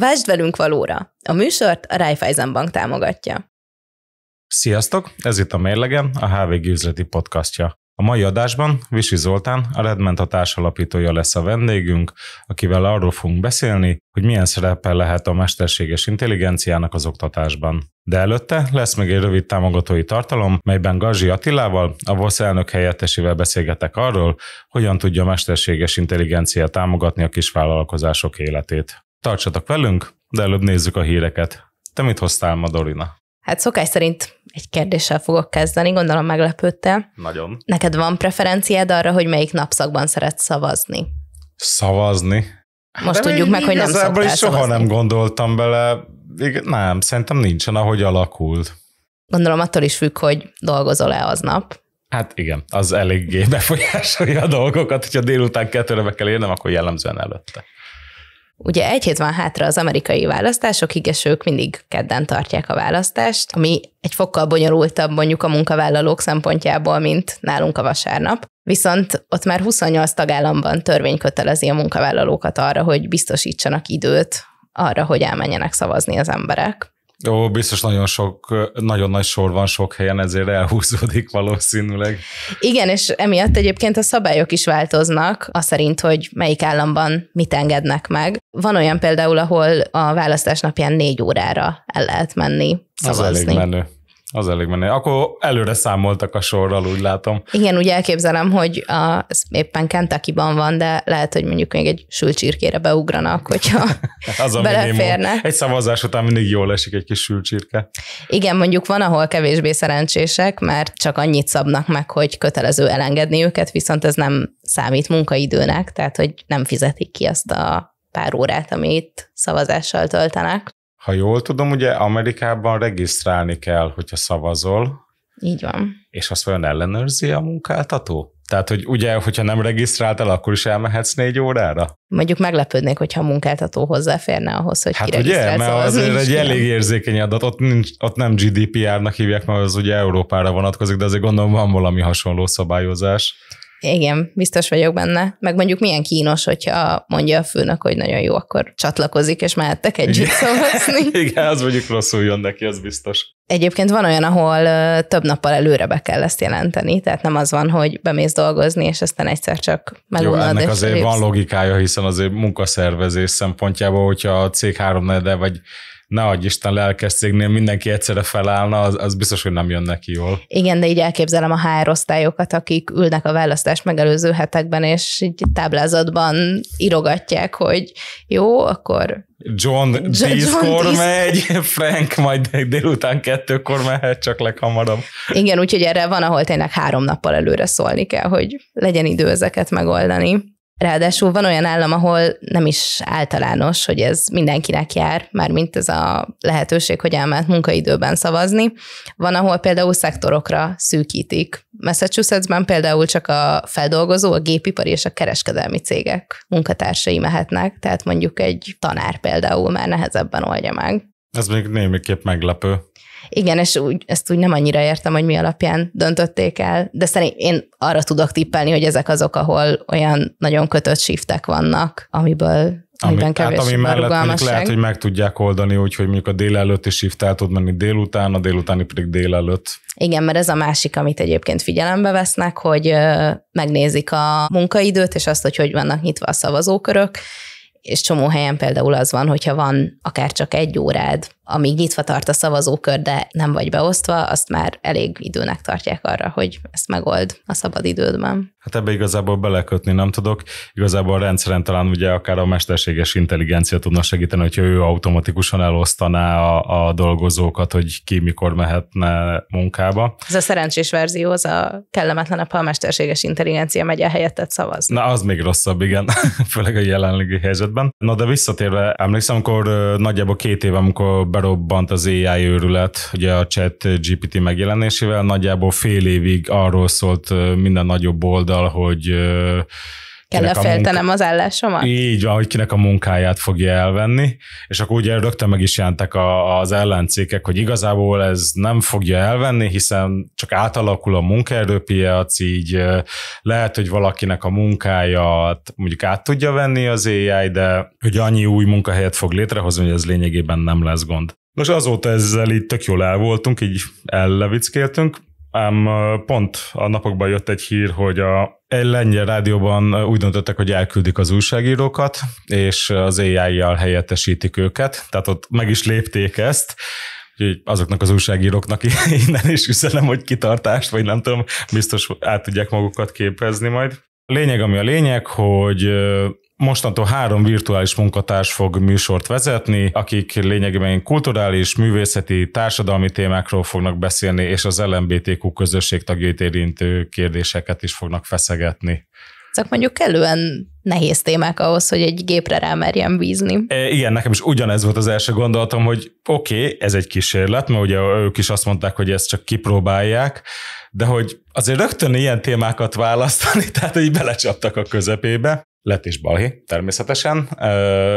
Vásd velünk valóra! A műsort a Raiffeisen Bank támogatja. Sziasztok! Ez itt a Mérlegen, a HVG üzleti podcastja. A mai adásban Visi Zoltán, a a társalapítója lesz a vendégünk, akivel arról fogunk beszélni, hogy milyen szerepe lehet a mesterséges intelligenciának az oktatásban. De előtte lesz még egy rövid támogatói tartalom, melyben Gazsi Attilával, a VOSZ elnök helyettesével beszélgetek arról, hogyan tudja a mesterséges intelligencia támogatni a kisvállalkozások életét. Tartsatok velünk, de előbb nézzük a híreket. Te mit hoztál ma, Dorina? Hát szokás szerint egy kérdéssel fogok kezdeni, gondolom meglepődtél. Nagyon. Neked van preferenciád arra, hogy melyik napszakban szeretsz szavazni? Szavazni? Most De tudjuk meg, hogy nem szoktál is soha szavazni. nem gondoltam bele. Nem, szerintem nincsen, ahogy alakult. Gondolom attól is függ, hogy dolgozol-e aznap. Hát igen, az eléggé befolyásolja a dolgokat, hogyha délután kettőre be kell érnem, akkor jellemzően előtte. Ugye egy hét van hátra az amerikai választásokig, és ők mindig kedden tartják a választást, ami egy fokkal bonyolultabb mondjuk a munkavállalók szempontjából, mint nálunk a vasárnap. Viszont ott már 28 tagállamban törvény kötelezi a munkavállalókat arra, hogy biztosítsanak időt arra, hogy elmenjenek szavazni az emberek. Ó, biztos nagyon sok, nagyon nagy sor van sok helyen, ezért elhúzódik valószínűleg. Igen, és emiatt egyébként a szabályok is változnak, az szerint, hogy melyik államban mit engednek meg. Van olyan például, ahol a választás napján négy órára el lehet menni szavazni. Az elég menő. Az elég menő. Akkor előre számoltak a sorral, úgy látom. Igen, úgy elképzelem, hogy a, ez éppen kentucky van, de lehet, hogy mondjuk még egy sülcsirkére beugranak, hogyha az a beleférne. Minimum. Egy szavazás után mindig jól esik egy kis sülcsirke. Igen, mondjuk van, ahol kevésbé szerencsések, mert csak annyit szabnak meg, hogy kötelező elengedni őket, viszont ez nem számít munkaidőnek, tehát hogy nem fizetik ki azt a pár órát, amit szavazással töltenek ha jól tudom, ugye Amerikában regisztrálni kell, hogyha szavazol. Így van. És azt olyan ellenőrzi a munkáltató? Tehát, hogy ugye, hogyha nem regisztráltál, akkor is elmehetsz négy órára? Mondjuk meglepődnék, hogyha a munkáltató hozzáférne ahhoz, hogy hát ki ugye, mert az szóval azért egy elég érzékeny adat, ott, nincs, ott nem GDPR-nak hívják, mert az ugye Európára vonatkozik, de azért gondolom van valami hasonló szabályozás. Igen, biztos vagyok benne. Meg mondjuk milyen kínos, hogyha mondja a főnök, hogy nagyon jó, akkor csatlakozik, és mehettek együtt szavazni. Igen, az mondjuk rosszul jön neki, ez biztos. Egyébként van olyan, ahol több nappal előre be kell ezt jelenteni, tehát nem az van, hogy bemész dolgozni, és aztán egyszer csak megunod. Jó, ennek azért van logikája, hiszen azért munkaszervezés szempontjából, hogyha a cég háromnegyede vagy ne adj Isten lelkes cégnél mindenki egyszerre felállna, az, az biztos, hogy nem jön neki jól. Igen, de így elképzelem a HR osztályokat, akik ülnek a választás megelőző hetekben, és így táblázatban irogatják, hogy jó, akkor John John tízkor megy, Frank majd délután kettőkor mehet, csak leghamarabb. Igen, úgyhogy erre van, ahol tényleg három nappal előre szólni kell, hogy legyen idő ezeket megoldani. Ráadásul van olyan állam, ahol nem is általános, hogy ez mindenkinek jár, már mint ez a lehetőség, hogy elment munkaidőben szavazni. Van, ahol például szektorokra szűkítik. Massachusettsben például csak a feldolgozó, a gépipari és a kereskedelmi cégek munkatársai mehetnek, tehát mondjuk egy tanár például már nehezebben oldja meg. Ez még némiképp meglepő. Igen, és úgy, ezt úgy nem annyira értem, hogy mi alapján döntötték el, de szerintem én arra tudok tippelni, hogy ezek azok, ahol olyan nagyon kötött shiftek vannak, amiből ami, hát ami mellett lehet, hogy meg tudják oldani úgyhogy hogy mondjuk a délelőtti shift el tud menni délután, a délutáni pedig délelőtt. Igen, mert ez a másik, amit egyébként figyelembe vesznek, hogy megnézik a munkaidőt, és azt, hogy hogy vannak nyitva a szavazókörök, és csomó helyen például az van, hogyha van akár csak egy órád amíg nyitva tart a szavazókör, de nem vagy beosztva, azt már elég időnek tartják arra, hogy ezt megold a szabad idődben. Hát ebbe igazából belekötni nem tudok. Igazából rendszeren talán ugye akár a mesterséges intelligencia tudna segíteni, hogyha ő automatikusan elosztaná a, a dolgozókat, hogy ki mikor mehetne munkába. Ez a szerencsés verzió, az a kellemetlenebb, ha a mesterséges intelligencia megy a helyettet szavaz. Na, az még rosszabb, igen, főleg a jelenlegi helyzetben. Na, de visszatérve, emlékszem, amikor nagyjából két év, amikor berobbant az AI őrület, ugye a chat GPT megjelenésével, nagyjából fél évig arról szólt minden nagyobb oldal, hogy kell lefeltenem munka... az állásomat? Így van, hogy kinek a munkáját fogja elvenni, és akkor ugye rögtön meg is jelentek a, az ellencékek, hogy igazából ez nem fogja elvenni, hiszen csak átalakul a munkaerőpiac, így lehet, hogy valakinek a munkáját mondjuk át tudja venni az AI, de hogy annyi új munkahelyet fog létrehozni, hogy ez lényegében nem lesz gond. Nos, azóta ezzel így tök jól el voltunk, így ellevickéltünk, Ám pont a napokban jött egy hír, hogy a egy lengyel rádióban úgy döntöttek, hogy elküldik az újságírókat, és az AI-jal helyettesítik őket, tehát ott meg is lépték ezt, Úgyhogy azoknak az újságíróknak innen is üzenem, hogy kitartást, vagy nem tudom, biztos át tudják magukat képezni majd. A lényeg, ami a lényeg, hogy Mostantól három virtuális munkatárs fog műsort vezetni, akik lényegében kulturális, művészeti, társadalmi témákról fognak beszélni, és az LMBTQ közösség tagjait érintő kérdéseket is fognak feszegetni. Csak mondjuk kellően nehéz témák ahhoz, hogy egy gépre rámerjem bízni. E, igen, nekem is ugyanez volt az első gondolatom, hogy oké, okay, ez egy kísérlet, mert ugye ők is azt mondták, hogy ezt csak kipróbálják, de hogy azért rögtön ilyen témákat választani, tehát így belecsaptak a közepébe. Lett is balhé, természetesen.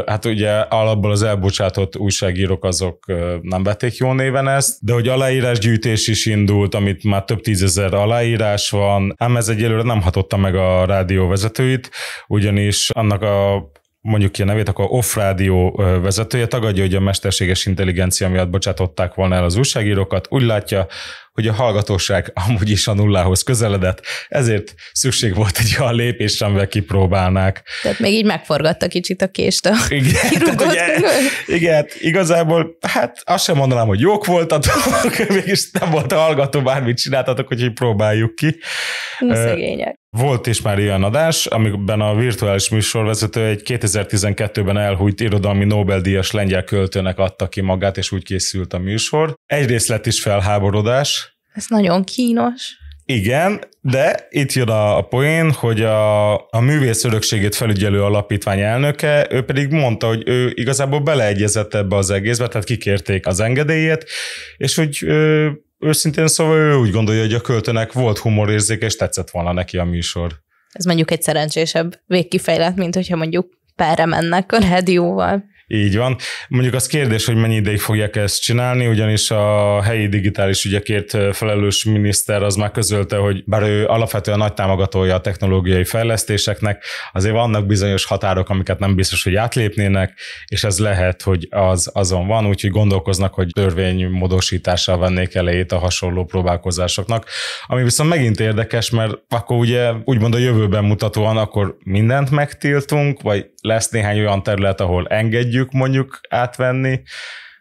Hát ugye alapból az elbocsátott újságírók azok nem vették jó néven ezt, de hogy aláírásgyűjtés is indult, amit már több tízezer aláírás van, ám ez egyelőre nem hatotta meg a rádió vezetőit, ugyanis annak a mondjuk ki a nevét, akkor off rádió vezetője tagadja, hogy a mesterséges intelligencia miatt bocsátották volna el az újságírókat, úgy látja, hogy a hallgatóság amúgy is a nullához közeledett, ezért szükség volt egy olyan lépésre, amivel kipróbálnák. Tehát még így megforgatta kicsit a kést a igen, ugye, igen, igazából hát azt sem mondanám, hogy jók voltatok, mégis nem volt a hallgató, bármit csináltatok, hogy így próbáljuk ki. Szegények. Volt is már ilyen adás, amiben a virtuális műsorvezető egy 2012-ben elhújt irodalmi Nobel-díjas lengyel költőnek adta ki magát, és úgy készült a műsor. Egyrészt lett is felháborodás. Ez nagyon kínos. Igen, de itt jön a, a poén, hogy a, a művész örökségét felügyelő alapítvány elnöke, ő pedig mondta, hogy ő igazából beleegyezett ebbe az egészbe, tehát kikérték az engedélyét, és hogy ő, őszintén szóval ő úgy gondolja, hogy a költőnek volt humorérzéke, és tetszett volna neki a műsor. Ez mondjuk egy szerencsésebb végkifejlet, mint hogyha mondjuk perre mennek a rádióval. Így van. Mondjuk az kérdés, hogy mennyi ideig fogják ezt csinálni, ugyanis a helyi digitális ügyekért felelős miniszter az már közölte, hogy bár ő alapvetően nagy támogatója a technológiai fejlesztéseknek, azért vannak bizonyos határok, amiket nem biztos, hogy átlépnének, és ez lehet, hogy az azon van, úgyhogy gondolkoznak, hogy módosítással vennék elejét a hasonló próbálkozásoknak. Ami viszont megint érdekes, mert akkor ugye úgymond a jövőben mutatóan akkor mindent megtiltunk, vagy lesz néhány olyan terület, ahol engedjük mondjuk átvenni,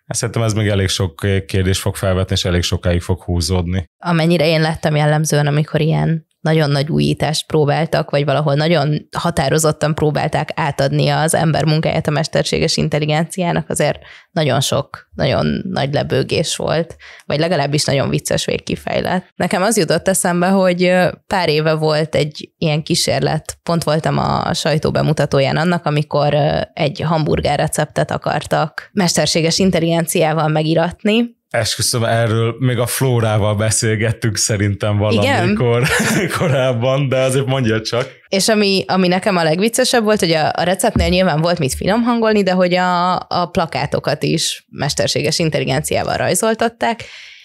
Hát szerintem ez még elég sok kérdés fog felvetni, és elég sokáig fog húzódni. Amennyire én lettem jellemzően, amikor ilyen nagyon nagy újítást próbáltak, vagy valahol nagyon határozottan próbálták átadni az ember munkáját a mesterséges intelligenciának, azért nagyon sok, nagyon nagy lebőgés volt, vagy legalábbis nagyon vicces végkifejlett. Nekem az jutott eszembe, hogy pár éve volt egy ilyen kísérlet, pont voltam a sajtó bemutatóján annak, amikor egy hamburger receptet akartak mesterséges intelligenciával megiratni, Esküszöm, erről még a Flórával beszélgettünk szerintem valamikor korábban, de azért mondja csak. És ami, ami nekem a legviccesebb volt, hogy a, a receptnél nyilván volt mit finom hangolni, de hogy a, a plakátokat is mesterséges intelligenciával rajzoltatták,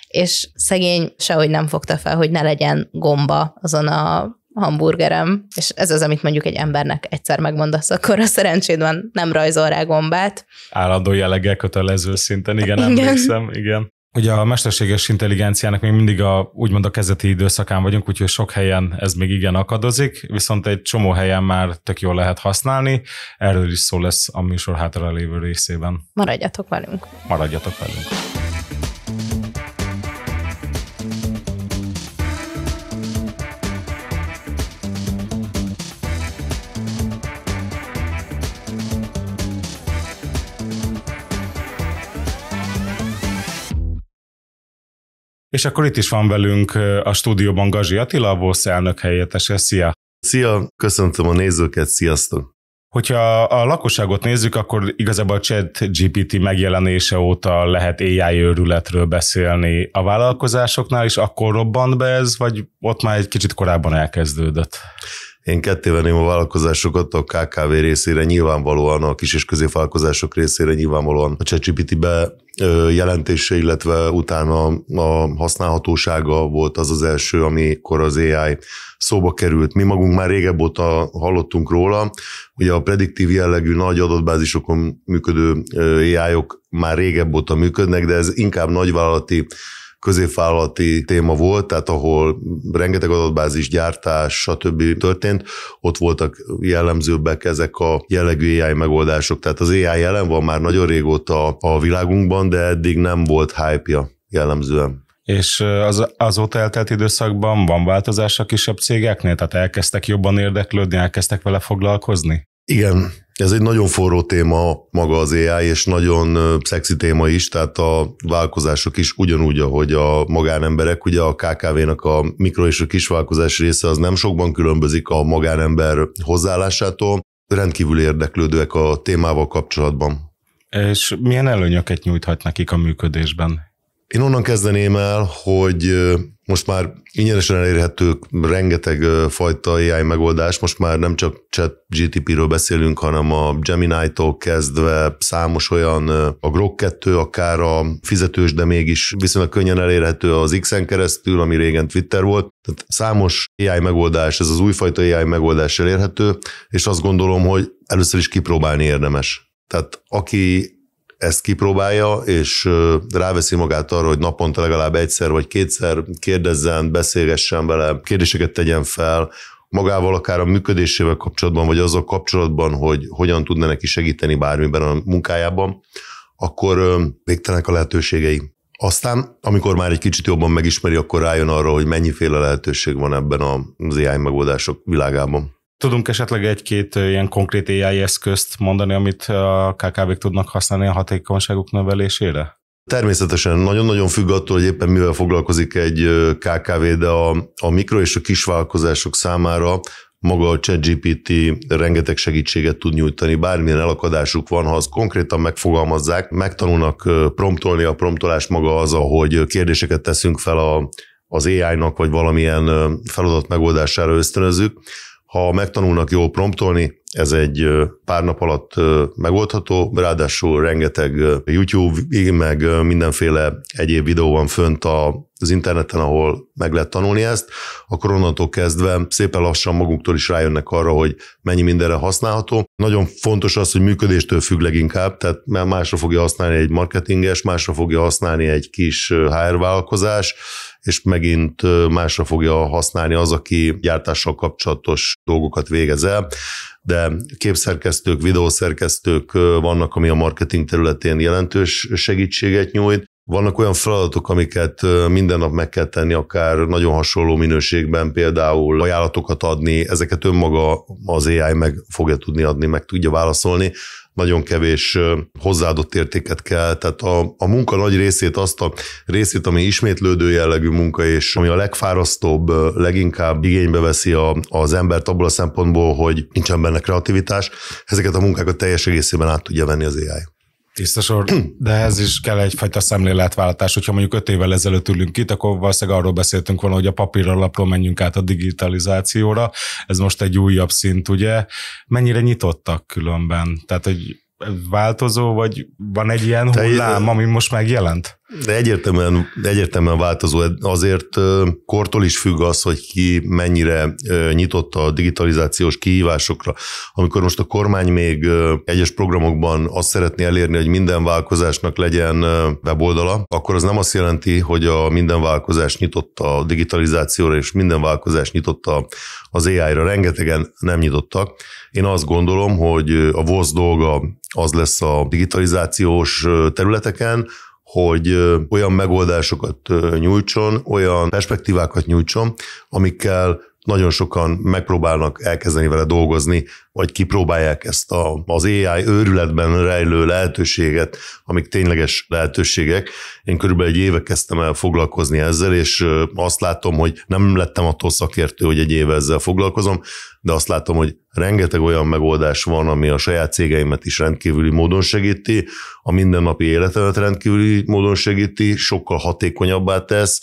és szegény sehogy nem fogta fel, hogy ne legyen gomba azon a hamburgerem, és ez az, amit mondjuk egy embernek egyszer megmondasz, akkor a szerencséd van, nem rajzol rá gombát. Állandó jelleggel kötelező szinten, igen, igen. emlékszem, igen. Ugye a mesterséges intelligenciának még mindig a, úgymond a kezeti időszakán vagyunk, úgyhogy sok helyen ez még igen akadozik, viszont egy csomó helyen már tök jól lehet használni. Erről is szó lesz a műsor hátra lévő részében. Maradjatok velünk! Maradjatok velünk! És akkor itt is van velünk a stúdióban Gazi Attila, a VOSZ elnök helyettese. Szia! Szia! Köszöntöm a nézőket, sziasztok! Hogyha a lakosságot nézzük, akkor igazából a chat GPT megjelenése óta lehet AI őrületről beszélni a vállalkozásoknál, és akkor robbant be ez, vagy ott már egy kicsit korábban elkezdődött? Én kettévenném a vállalkozásokat a KKV részére, nyilvánvalóan a kis és középvállalkozások részére, nyilvánvalóan a ChatGPT-be jelentése, illetve utána a használhatósága volt az az első, amikor az AI szóba került. Mi magunk már régebb óta hallottunk róla, ugye a prediktív jellegű nagy adatbázisokon működő AI-ok -ok már régebb óta működnek, de ez inkább nagyvállalati középvállalati téma volt, tehát ahol rengeteg adatbázis, gyártás, stb. történt, ott voltak jellemzőbbek ezek a jellegű AI megoldások. Tehát az AI jelen van már nagyon régóta a világunkban, de eddig nem volt hype-ja jellemzően. És az, azóta eltelt időszakban van változás a kisebb cégeknél? Tehát elkezdtek jobban érdeklődni, elkezdtek vele foglalkozni? Igen, ez egy nagyon forró téma maga az AI, és nagyon szexi téma is, tehát a vállalkozások is ugyanúgy, ahogy a magánemberek, ugye a KKV-nak a mikro és a kisvállalkozás része az nem sokban különbözik a magánember hozzáállásától, rendkívül érdeklődőek a témával kapcsolatban. És milyen előnyöket nyújthat nekik a működésben? Én onnan kezdeném el, hogy most már ingyenesen elérhetők rengeteg fajta AI megoldás, most már nem csak chat GTP-ről beszélünk, hanem a Gemini-tól kezdve számos olyan, a Grok 2 akár a fizetős, de mégis viszonylag könnyen elérhető az X-en keresztül, ami régen Twitter volt. Tehát számos AI megoldás, ez az újfajta AI megoldás elérhető, és azt gondolom, hogy először is kipróbálni érdemes. Tehát aki ezt kipróbálja, és ráveszi magát arra, hogy naponta legalább egyszer vagy kétszer kérdezzen, beszélgessen vele, kérdéseket tegyen fel, magával akár a működésével kapcsolatban, vagy azzal kapcsolatban, hogy hogyan tudna neki segíteni bármiben a munkájában, akkor végtelenek a lehetőségei. Aztán, amikor már egy kicsit jobban megismeri, akkor rájön arra, hogy mennyiféle lehetőség van ebben az AI megoldások világában. Tudunk esetleg egy-két ilyen konkrét AI eszközt mondani, amit a KKV-k tudnak használni a hatékonyságuk növelésére? Természetesen nagyon-nagyon függ attól, hogy éppen mivel foglalkozik egy KKV, de a, a mikro és a kisvállalkozások számára maga a ChatGPT rengeteg segítséget tud nyújtani, bármilyen elakadásuk van, ha az konkrétan megfogalmazzák, megtanulnak promptolni, a promptolás maga az, ahogy kérdéseket teszünk fel a, az AI-nak, vagy valamilyen feladat megoldására ösztönözzük, ha megtanulnak jól promptolni, ez egy pár nap alatt megoldható, ráadásul rengeteg YouTube, meg mindenféle egyéb videó van fönt az interneten, ahol meg lehet tanulni ezt, akkor onnantól kezdve szépen lassan maguktól is rájönnek arra, hogy mennyi mindenre használható. Nagyon fontos az, hogy működéstől függ leginkább, tehát másra fogja használni egy marketinges, másra fogja használni egy kis HR vállalkozás, és megint másra fogja használni az, aki gyártással kapcsolatos dolgokat végez el, de képszerkesztők, videószerkesztők vannak, ami a marketing területén jelentős segítséget nyújt, vannak olyan feladatok, amiket minden nap meg kell tenni, akár nagyon hasonló minőségben, például ajánlatokat adni, ezeket önmaga az AI meg fogja tudni adni, meg tudja válaszolni nagyon kevés hozzáadott értéket kell. Tehát a, a munka nagy részét, azt a részét, ami ismétlődő jellegű munka, és ami a legfárasztóbb, leginkább igénybe veszi a, az embert abból a szempontból, hogy nincsen benne kreativitás, ezeket a munkákat teljes egészében át tudja venni az AI. Tiszta sor, de ez is kell egyfajta szemléletváltás. Hogyha mondjuk öt évvel ezelőtt ülünk itt, akkor valószínűleg arról beszéltünk volna, hogy a papíralapról menjünk át a digitalizációra. Ez most egy újabb szint, ugye? Mennyire nyitottak különben? Tehát, hogy változó, vagy van egy ilyen hullám, ami most megjelent? De egyértelműen, egyértelműen változó, azért kortól is függ az, hogy ki mennyire nyitott a digitalizációs kihívásokra. Amikor most a kormány még egyes programokban azt szeretné elérni, hogy minden vállalkozásnak legyen weboldala, akkor az nem azt jelenti, hogy a minden vállalkozás nyitott a digitalizációra, és minden vállalkozás nyitott az AI-ra. Rengetegen nem nyitottak. Én azt gondolom, hogy a VOSZ dolga az lesz a digitalizációs területeken, hogy olyan megoldásokat nyújtson, olyan perspektívákat nyújtson, amikkel nagyon sokan megpróbálnak elkezdeni vele dolgozni, vagy kipróbálják ezt a, az AI őrületben rejlő lehetőséget, amik tényleges lehetőségek. Én körülbelül egy éve kezdtem el foglalkozni ezzel, és azt látom, hogy nem lettem attól szakértő, hogy egy éve ezzel foglalkozom, de azt látom, hogy rengeteg olyan megoldás van, ami a saját cégeimet is rendkívüli módon segíti, a mindennapi életemet rendkívüli módon segíti, sokkal hatékonyabbá tesz,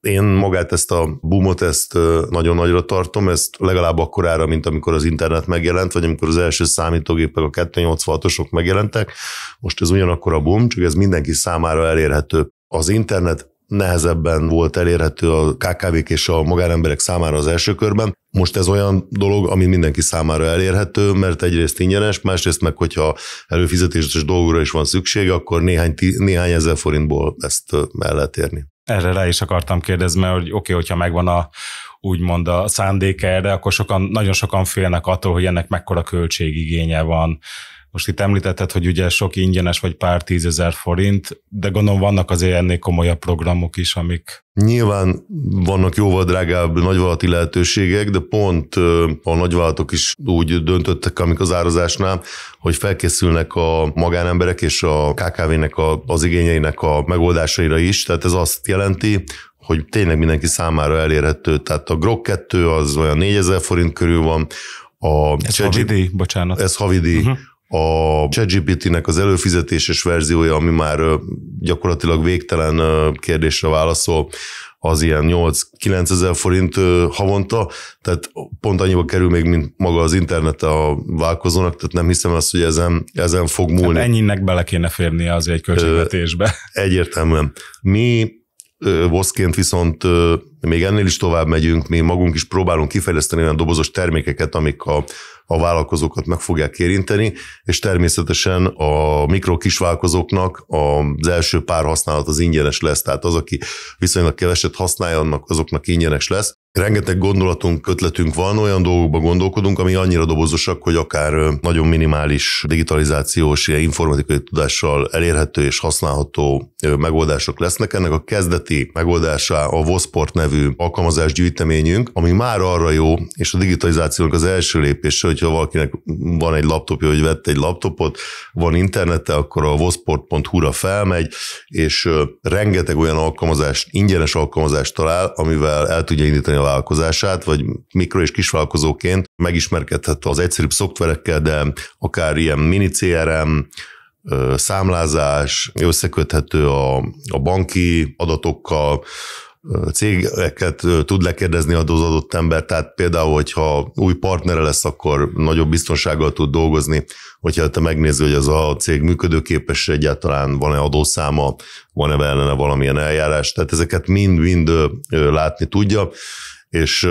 én magát ezt a boomot, ezt nagyon nagyra tartom, ezt legalább akkorára, mint amikor az internet megjelent, vagy amikor az első számítógépek, a 286-osok megjelentek. Most ez ugyanakkor a boom, csak ez mindenki számára elérhető. Az internet nehezebben volt elérhető a KKV-k és a magánemberek számára az első körben. Most ez olyan dolog, ami mindenki számára elérhető, mert egyrészt ingyenes, másrészt meg, hogyha előfizetéses dolgokra is van szükség, akkor néhány, néhány ezer forintból ezt el lehet érni erre rá is akartam kérdezni, mert hogy oké, okay, hogyha megvan a úgymond a szándék erre, akkor sokan, nagyon sokan félnek attól, hogy ennek mekkora költségigénye van, most itt említetted, hogy ugye sok ingyenes vagy pár tízezer forint, de gondolom vannak azért ennél komolyabb programok is, amik... Nyilván vannak jóval drágább nagyvállalati lehetőségek, de pont a nagyvállalatok is úgy döntöttek, amik az árazásnál, hogy felkészülnek a magánemberek és a KKV-nek a, az igényeinek a megoldásaira is. Tehát ez azt jelenti, hogy tényleg mindenki számára elérhető. Tehát a GROK 2 az olyan 4000 forint körül van, a ez Csegyi, havidi, bocsánat. Ez havidi. Uh-huh. Mhm a ChatGPT-nek az előfizetéses verziója, ami már gyakorlatilag végtelen kérdésre válaszol, az ilyen 8-9 ezer forint havonta, tehát pont annyiba kerül még, mint maga az internet a válkozónak, tehát nem hiszem azt, hogy ezen, ezen fog múlni. Tehát ennyinek bele kéne férnie az egy költségvetésbe. Egyértelműen. Mi Voszként viszont még ennél is tovább megyünk, mi magunk is próbálunk kifejleszteni olyan dobozos termékeket, amik a a vállalkozókat meg fogják érinteni, és természetesen a mikrokisvállalkozóknak az első pár használat az ingyenes lesz, tehát az, aki viszonylag keveset használja, annak, azoknak ingyenes lesz, rengeteg gondolatunk, ötletünk van, olyan dolgokba gondolkodunk, ami annyira dobozosak, hogy akár nagyon minimális digitalizációs, ilyen informatikai tudással elérhető és használható megoldások lesznek. Ennek a kezdeti megoldása a Vosport nevű alkalmazás gyűjteményünk, ami már arra jó, és a digitalizációnak az első lépése, hogyha valakinek van egy laptopja, hogy vett egy laptopot, van internete, akkor a vosport.hu-ra felmegy, és rengeteg olyan alkalmazást, ingyenes alkalmazást talál, amivel el tudja indítani a vállalkozását, vagy mikro- és kisvállalkozóként megismerkedhet az egyszerűbb szoftverekkel, de akár ilyen mini CRM, számlázás, összeköthető a, a banki adatokkal, cégeket tud lekérdezni az adott ember, tehát például, hogyha új partnere lesz, akkor nagyobb biztonsággal tud dolgozni, hogyha te megnézi, hogy az a cég működőképes egyáltalán, van-e adószáma, van-e ellene valamilyen eljárás, tehát ezeket mind-mind látni tudja, és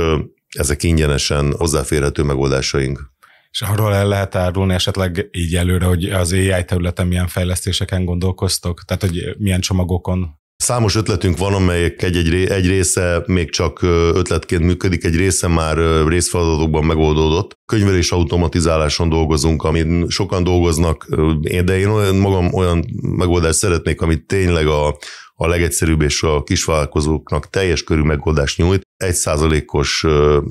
ezek ingyenesen hozzáférhető megoldásaink. És arról el lehet árulni esetleg így előre, hogy az AI területen milyen fejlesztéseken gondolkoztok? Tehát, hogy milyen csomagokon? Számos ötletünk van, amelyek egy, egy, egy része még csak ötletként működik, egy része már részfeladatokban megoldódott. Könyvelés automatizáláson dolgozunk, amit sokan dolgoznak, de én olyan, magam olyan megoldást szeretnék, amit tényleg a, a legegyszerűbb és a kisvállalkozóknak teljes körű megoldást nyújt, egy százalékos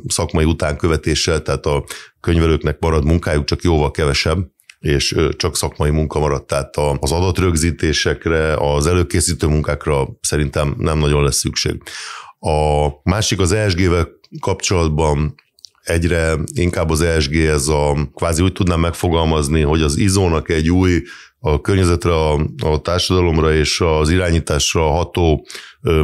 szakmai utánkövetéssel, tehát a könyvelőknek marad munkájuk, csak jóval kevesebb, és csak szakmai munka maradt. Tehát az adatrögzítésekre, az előkészítő munkákra szerintem nem nagyon lesz szükség. A másik az ESG-vel kapcsolatban egyre inkább az ESG, ez a kvázi úgy tudnám megfogalmazni, hogy az izónak egy új a környezetre, a, a társadalomra és az irányításra ható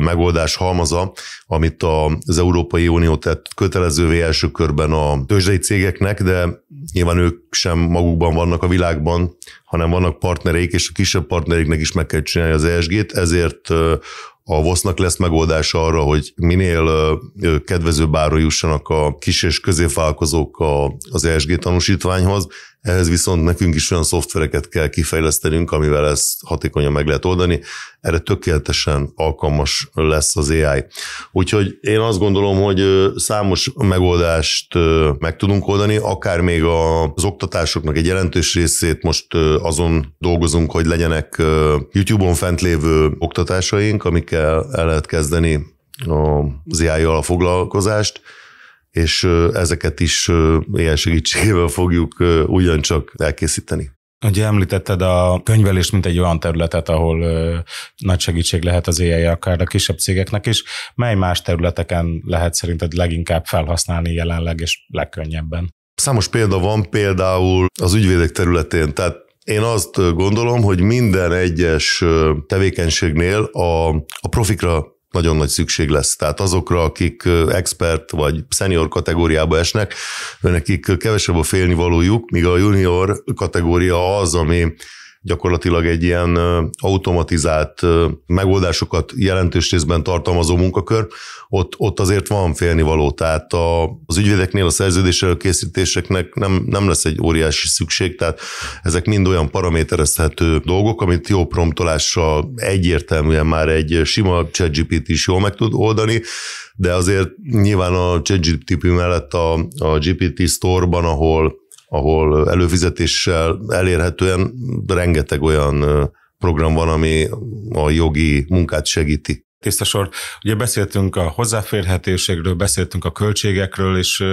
megoldás halmaza, amit az Európai Unió tett kötelezővé első körben a tőzsdei cégeknek, de nyilván ők sem magukban vannak a világban, hanem vannak partnereik, és a kisebb partnereiknek is meg kell csinálni az ESG-t, ezért a vosz lesz megoldása arra, hogy minél kedvezőbb ára jussanak a kis és középvállalkozók az ESG tanúsítványhoz, ehhez viszont nekünk is olyan szoftvereket kell kifejlesztenünk, amivel ezt hatékonyan meg lehet oldani. Erre tökéletesen alkalmas lesz az AI. Úgyhogy én azt gondolom, hogy számos megoldást meg tudunk oldani, akár még az oktatásoknak egy jelentős részét most azon dolgozunk, hogy legyenek YouTube-on fent lévő oktatásaink, amikkel el lehet kezdeni az AI-jal a foglalkozást és ezeket is ilyen segítségével fogjuk ugyancsak elkészíteni. Ugye említetted a könyvelést, mint egy olyan területet, ahol ö, nagy segítség lehet az AI, akár a kisebb cégeknek is. Mely más területeken lehet szerinted leginkább felhasználni jelenleg és legkönnyebben? Számos példa van például az ügyvédek területén, tehát én azt gondolom, hogy minden egyes tevékenységnél a, a profikra nagyon nagy szükség lesz. Tehát azokra, akik expert vagy senior kategóriába esnek, nekik kevesebb a félnivalójuk, míg a junior kategória az, ami gyakorlatilag egy ilyen automatizált megoldásokat jelentős részben tartalmazó munkakör, ott, ott azért van félnivaló. Tehát a, az ügyvédeknél a szerződés készítéseknek nem, nem lesz egy óriási szükség, tehát ezek mind olyan paraméterezhető dolgok, amit jó promptolással egyértelműen már egy sima ChatGPT is jól meg tud oldani, de azért nyilván a ChatGPT mellett a, a GPT Store-ban, ahol ahol előfizetéssel elérhetően rengeteg olyan program van, ami a jogi munkát segíti tiszta sor. Ugye beszéltünk a hozzáférhetőségről, beszéltünk a költségekről, és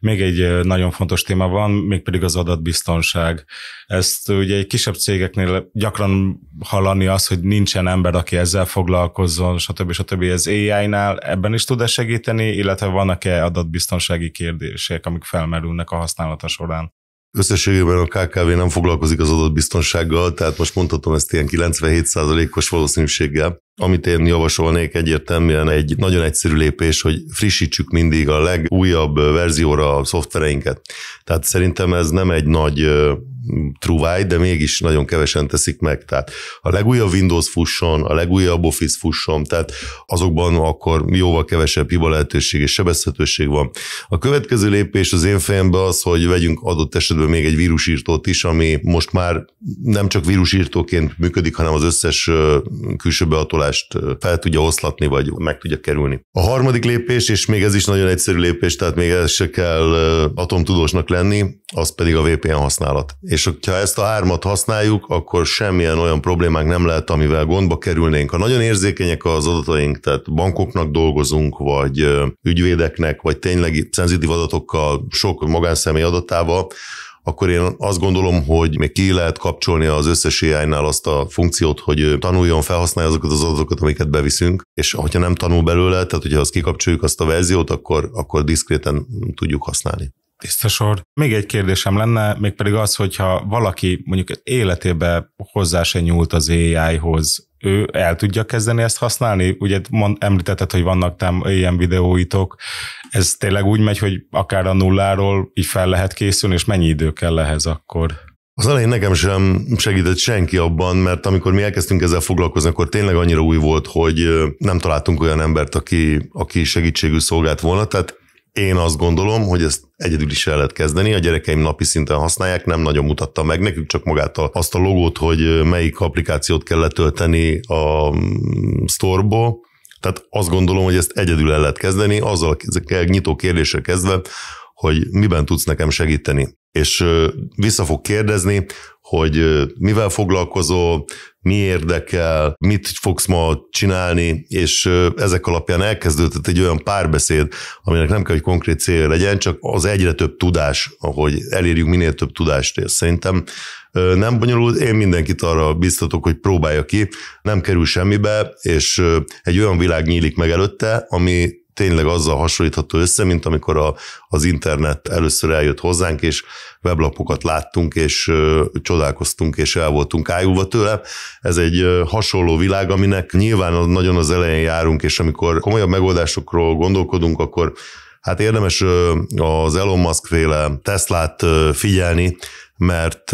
még egy nagyon fontos téma van, mégpedig az adatbiztonság. Ezt ugye egy kisebb cégeknél gyakran hallani az, hogy nincsen ember, aki ezzel foglalkozzon, stb. stb. Ez AI-nál ebben is tud-e segíteni, illetve vannak-e adatbiztonsági kérdések, amik felmerülnek a használata során? Összességében a KKV nem foglalkozik az adott biztonsággal, tehát most mondhatom ezt ilyen 97%-os valószínűséggel. Amit én javasolnék egyértelműen egy nagyon egyszerű lépés, hogy frissítsük mindig a legújabb verzióra a szoftvereinket. Tehát szerintem ez nem egy nagy truváj, de mégis nagyon kevesen teszik meg. Tehát a legújabb Windows fusson, a legújabb Office fusson, tehát azokban akkor jóval kevesebb hiba lehetőség és sebezhetőség van. A következő lépés az én fejemben az, hogy vegyünk adott esetben még egy vírusírtót is, ami most már nem csak vírusírtóként működik, hanem az összes külső beatolást fel tudja oszlatni, vagy meg tudja kerülni. A harmadik lépés, és még ez is nagyon egyszerű lépés, tehát még ez se kell atomtudósnak lenni, az pedig a VPN használat. És és hogyha ezt a hármat használjuk, akkor semmilyen olyan problémánk nem lehet, amivel gondba kerülnénk. Ha nagyon érzékenyek az adataink, tehát bankoknak dolgozunk, vagy ügyvédeknek, vagy tényleg szenzitív adatokkal, sok magánszemély adatával, akkor én azt gondolom, hogy még ki lehet kapcsolni az összes AI-nál azt a funkciót, hogy tanuljon, felhasználja azokat az adatokat, amiket beviszünk, és ha nem tanul belőle, tehát hogyha azt kikapcsoljuk azt a verziót, akkor, akkor diszkréten tudjuk használni. Tiszta sor. Még egy kérdésem lenne, mégpedig az, hogyha valaki mondjuk életébe hozzá se nyúlt az AI-hoz, ő el tudja kezdeni ezt használni? Ugye mond, említetted, hogy vannak tám ilyen videóitok, ez tényleg úgy megy, hogy akár a nulláról így fel lehet készülni, és mennyi idő kell ehhez akkor? Az elején nekem sem segített senki abban, mert amikor mi elkezdtünk ezzel foglalkozni, akkor tényleg annyira új volt, hogy nem találtunk olyan embert, aki, aki segítségű szolgált volna. Tehát én azt gondolom, hogy ezt egyedül is el lehet kezdeni, a gyerekeim napi szinten használják, nem nagyon mutatta meg nekük, csak magát a azt a logót, hogy melyik applikációt kell letölteni a mm, sztorból. Tehát azt gondolom, hogy ezt egyedül el lehet kezdeni, azzal a nyitó kérdésre kezdve, hogy miben tudsz nekem segíteni. És vissza fog kérdezni, hogy mivel foglalkozol, mi érdekel, mit fogsz ma csinálni, és ezek alapján elkezdődött egy olyan párbeszéd, aminek nem kell, hogy konkrét célja legyen, csak az egyre több tudás, ahogy elérjük minél több tudást, és szerintem nem bonyolult, én mindenkit arra biztatok, hogy próbálja ki, nem kerül semmibe, és egy olyan világ nyílik meg előtte, ami tényleg azzal hasonlítható össze, mint amikor a, az internet először eljött hozzánk, és weblapokat láttunk, és ö, csodálkoztunk, és el voltunk ájulva tőle. Ez egy ö, hasonló világ, aminek nyilván nagyon az elején járunk, és amikor komolyabb megoldásokról gondolkodunk, akkor hát érdemes az Elon Musk féle Teslát figyelni, mert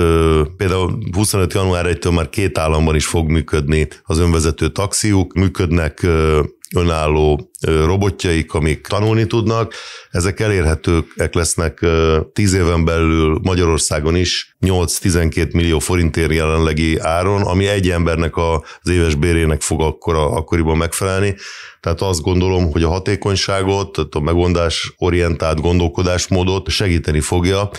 például 25. január 1-től már két államban is fog működni az önvezető taxiuk, működnek önálló robotjaik, amik tanulni tudnak, ezek elérhetőek lesznek 10 éven belül Magyarországon is 8-12 millió forintért jelenlegi áron, ami egy embernek az éves bérének fog akkora, akkoriban megfelelni. Tehát azt gondolom, hogy a hatékonyságot, a megoldás orientált gondolkodásmódot segíteni fogja,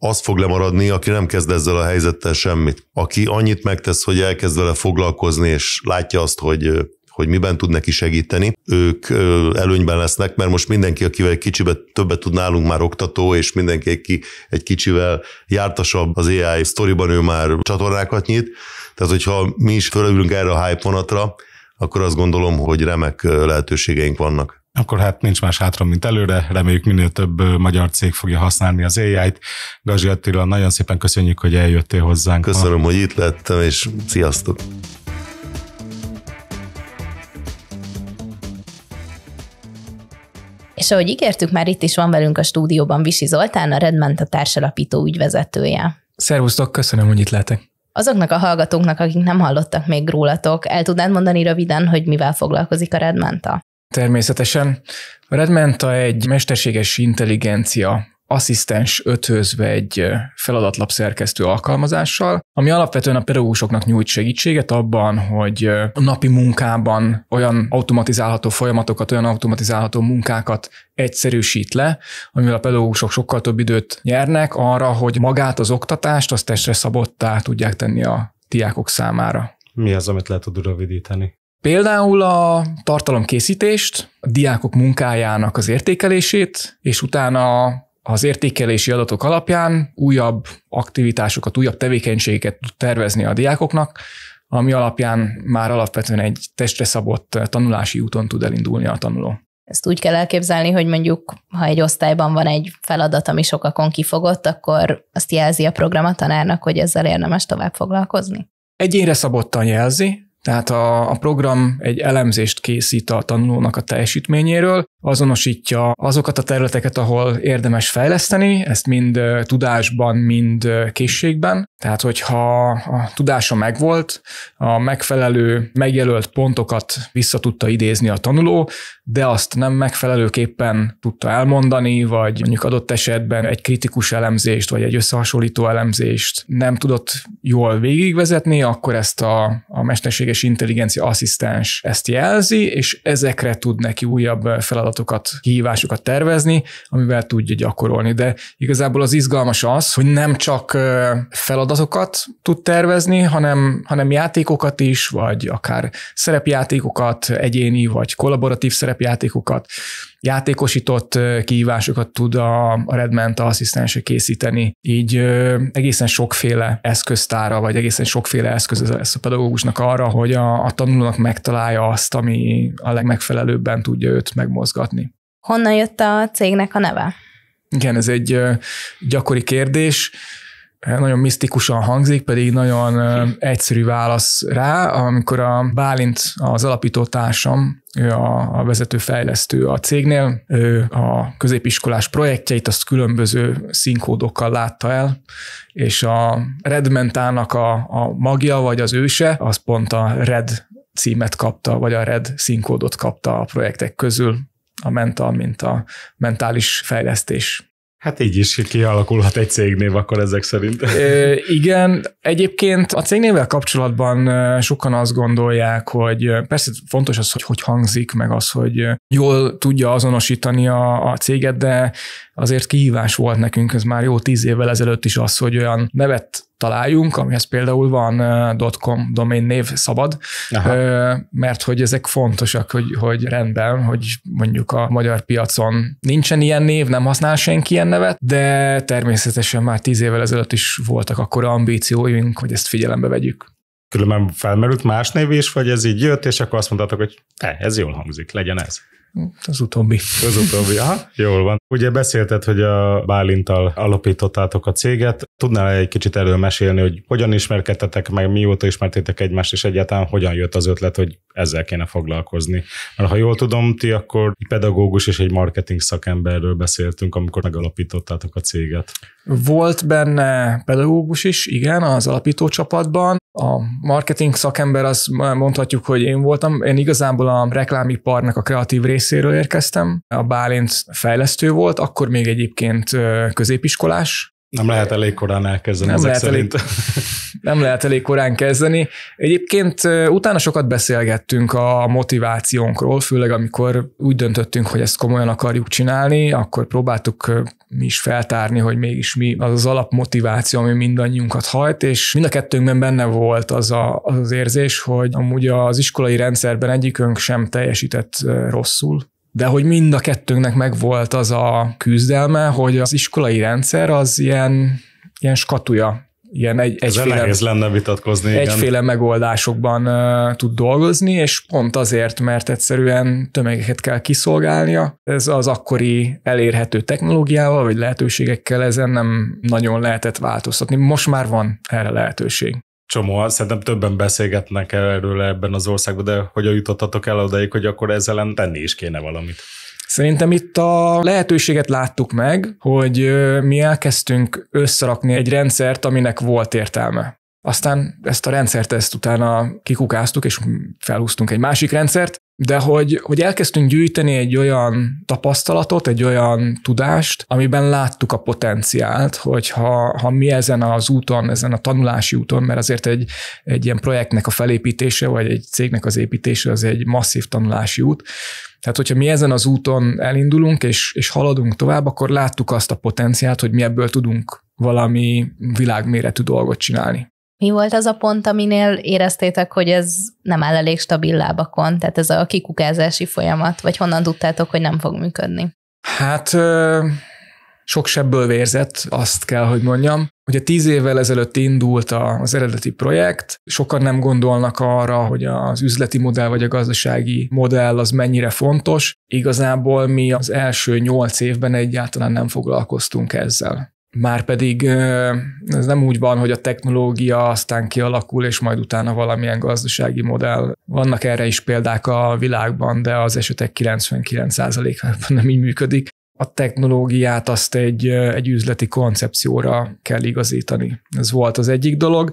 az fog lemaradni, aki nem kezd ezzel a helyzettel semmit. Aki annyit megtesz, hogy elkezd vele foglalkozni, és látja azt, hogy hogy miben tud neki segíteni. Ők előnyben lesznek, mert most mindenki, akivel egy kicsivel többet tud nálunk már oktató, és mindenki egy, egy kicsivel jártasabb az AI sztoriban, ő már csatornákat nyit. Tehát, hogyha mi is fölülünk erre a hype vonatra, akkor azt gondolom, hogy remek lehetőségeink vannak. Akkor hát nincs más hátra, mint előre. Reméljük minél több magyar cég fogja használni az AI-t. Gazsi Attila, nagyon szépen köszönjük, hogy eljöttél hozzánk. Köszönöm, ma. hogy itt lettem, és sziasztok! És ahogy ígértük, már itt is van velünk a stúdióban Visi Zoltán, a a társalapító ügyvezetője. Szervusztok, köszönöm, hogy itt lehetek. Azoknak a hallgatóknak, akik nem hallottak még rólatok, el tudnád mondani röviden, hogy mivel foglalkozik a Redmenta? Természetesen. A Redmenta egy mesterséges intelligencia asszisztens ötözve egy feladatlap szerkesztő alkalmazással, ami alapvetően a pedagógusoknak nyújt segítséget abban, hogy a napi munkában olyan automatizálható folyamatokat, olyan automatizálható munkákat egyszerűsít le, amivel a pedagógusok sokkal több időt nyernek arra, hogy magát az oktatást azt testre szabottá tudják tenni a diákok számára. Mi az, amit lehet tudod rövidíteni? Például a tartalomkészítést, a diákok munkájának az értékelését, és utána az értékelési adatok alapján újabb aktivitásokat, újabb tevékenységeket tud tervezni a diákoknak, ami alapján már alapvetően egy testre szabott eh, tanulási úton tud elindulni a tanuló. Ezt úgy kell elképzelni, hogy mondjuk, ha egy osztályban van egy feladat, ami sokakon kifogott, akkor azt jelzi a program a tanárnak, hogy ezzel érdemes tovább foglalkozni? Egyénre szabottan jelzi, tehát a, a program egy elemzést készít a tanulónak a teljesítményéről, azonosítja azokat a területeket, ahol érdemes fejleszteni, ezt mind tudásban, mind készségben. Tehát, hogyha a tudása megvolt, a megfelelő megjelölt pontokat vissza tudta idézni a tanuló, de azt nem megfelelőképpen tudta elmondani, vagy mondjuk adott esetben egy kritikus elemzést, vagy egy összehasonlító elemzést nem tudott jól végigvezetni, akkor ezt a, a mesterséges mesterséges intelligencia asszisztens ezt jelzi, és ezekre tud neki újabb eh, feladatokat, kihívásokat tervezni, amivel tudja gyakorolni. De igazából az izgalmas az, hogy nem csak eh, feladatokat tud tervezni, hanem, hanem játékokat is, vagy akár szerepjátékokat, egyéni vagy kollaboratív szerepjátékokat, játékosított kihívásokat tud a, Red Manta asszisztense készíteni. Így egészen sokféle eszköztára, vagy egészen sokféle eszköz lesz a pedagógusnak arra, hogy a, a tanulónak megtalálja azt, ami a legmegfelelőbben tudja őt megmozgatni. Honnan jött a cégnek a neve? Igen, ez egy gyakori kérdés. Hát nagyon misztikusan hangzik, pedig nagyon egyszerű válasz rá, amikor a Bálint, az alapító társam, ő a, a vezető fejlesztő a cégnél, ő a középiskolás projektjeit azt különböző színkódokkal látta el, és a Red a, a magja, vagy az őse, az pont a Red címet kapta, vagy a Red színkódot kapta a projektek közül, a mental, mint a mentális fejlesztés Hát így is kialakulhat egy cégnév akkor ezek szerint. Ö, igen, egyébként a cégnévvel kapcsolatban sokan azt gondolják, hogy persze fontos az, hogy hogy hangzik, meg az, hogy jól tudja azonosítani a, a céget, de azért kihívás volt nekünk, ez már jó tíz évvel ezelőtt is az, hogy olyan nevet találjunk, amihez például van uh, .com domain név szabad, Uh, mert hogy ezek fontosak, hogy, hogy rendben, hogy mondjuk a magyar piacon nincsen ilyen név, nem használ senki ilyen nevet, de természetesen már tíz évvel ezelőtt is voltak akkor ambícióink, hogy ezt figyelembe vegyük. Különben felmerült más név is, vagy ez így jött, és akkor azt mondtátok, hogy eh, ez jól hangzik, legyen ez. Az utóbbi. Az utóbbi, aha, jól van. Ugye beszélted, hogy a Bálintal alapítottátok a céget. Tudnál egy kicsit erről mesélni, hogy hogyan ismerkedtetek meg, mióta ismertétek egymást, és egyáltalán hogyan jött az ötlet, hogy ezzel kéne foglalkozni? Mert ha jól tudom, ti akkor egy pedagógus és egy marketing szakemberről beszéltünk, amikor megalapítottátok a céget. Volt benne pedagógus is, igen, az alapító csapatban, a marketing szakember, azt mondhatjuk, hogy én voltam. Én igazából a reklámiparnak a kreatív részéről érkeztem. A Bálint fejlesztő volt, akkor még egyébként középiskolás, nem lehet elég korán elkezdeni. Nem, lehet szerint. elég, nem lehet elég korán kezdeni. Egyébként utána sokat beszélgettünk a motivációnkról, főleg amikor úgy döntöttünk, hogy ezt komolyan akarjuk csinálni, akkor próbáltuk mi is feltárni, hogy mégis mi az az alapmotiváció, ami mindannyiunkat hajt, és mind a kettőnkben benne volt az, a, az az érzés, hogy amúgy az iskolai rendszerben egyikünk sem teljesített rosszul, de hogy mind a kettőnknek megvolt az a küzdelme, hogy az iskolai rendszer az ilyen, ilyen skatuja, ilyen egy, Ezzel egyféle, nehéz lenne vitatkozni. Egyféle igen. megoldásokban uh, tud dolgozni, és pont azért, mert egyszerűen tömegeket kell kiszolgálnia. Ez az akkori elérhető technológiával, vagy lehetőségekkel ezen nem nagyon lehetett változtatni. Most már van erre lehetőség csomó, szerintem többen beszélgetnek erről ebben az országban, de hogyan jutottatok el odaig, hogy akkor ezzel ellen tenni is kéne valamit? Szerintem itt a lehetőséget láttuk meg, hogy mi elkezdtünk összerakni egy rendszert, aminek volt értelme. Aztán ezt a rendszert ezt utána kikukáztuk, és felhúztunk egy másik rendszert, de hogy, hogy elkezdtünk gyűjteni egy olyan tapasztalatot, egy olyan tudást, amiben láttuk a potenciált, hogy ha, ha mi ezen az úton, ezen a tanulási úton, mert azért egy, egy ilyen projektnek a felépítése, vagy egy cégnek az építése az egy masszív tanulási út, tehát, hogyha mi ezen az úton elindulunk és, és haladunk tovább, akkor láttuk azt a potenciált, hogy mi ebből tudunk valami világméretű dolgot csinálni. Mi volt az a pont, aminél éreztétek, hogy ez nem áll elég stabil lábakon, tehát ez a kikukázási folyamat, vagy honnan tudtátok, hogy nem fog működni? Hát sok sebből vérzett, azt kell, hogy mondjam. Ugye tíz évvel ezelőtt indult az eredeti projekt, sokan nem gondolnak arra, hogy az üzleti modell vagy a gazdasági modell az mennyire fontos. Igazából mi az első nyolc évben egyáltalán nem foglalkoztunk ezzel. Márpedig ez nem úgy van, hogy a technológia aztán kialakul, és majd utána valamilyen gazdasági modell. Vannak erre is példák a világban, de az esetek 99%-ában nem így működik. A technológiát azt egy, egy üzleti koncepcióra kell igazítani. Ez volt az egyik dolog.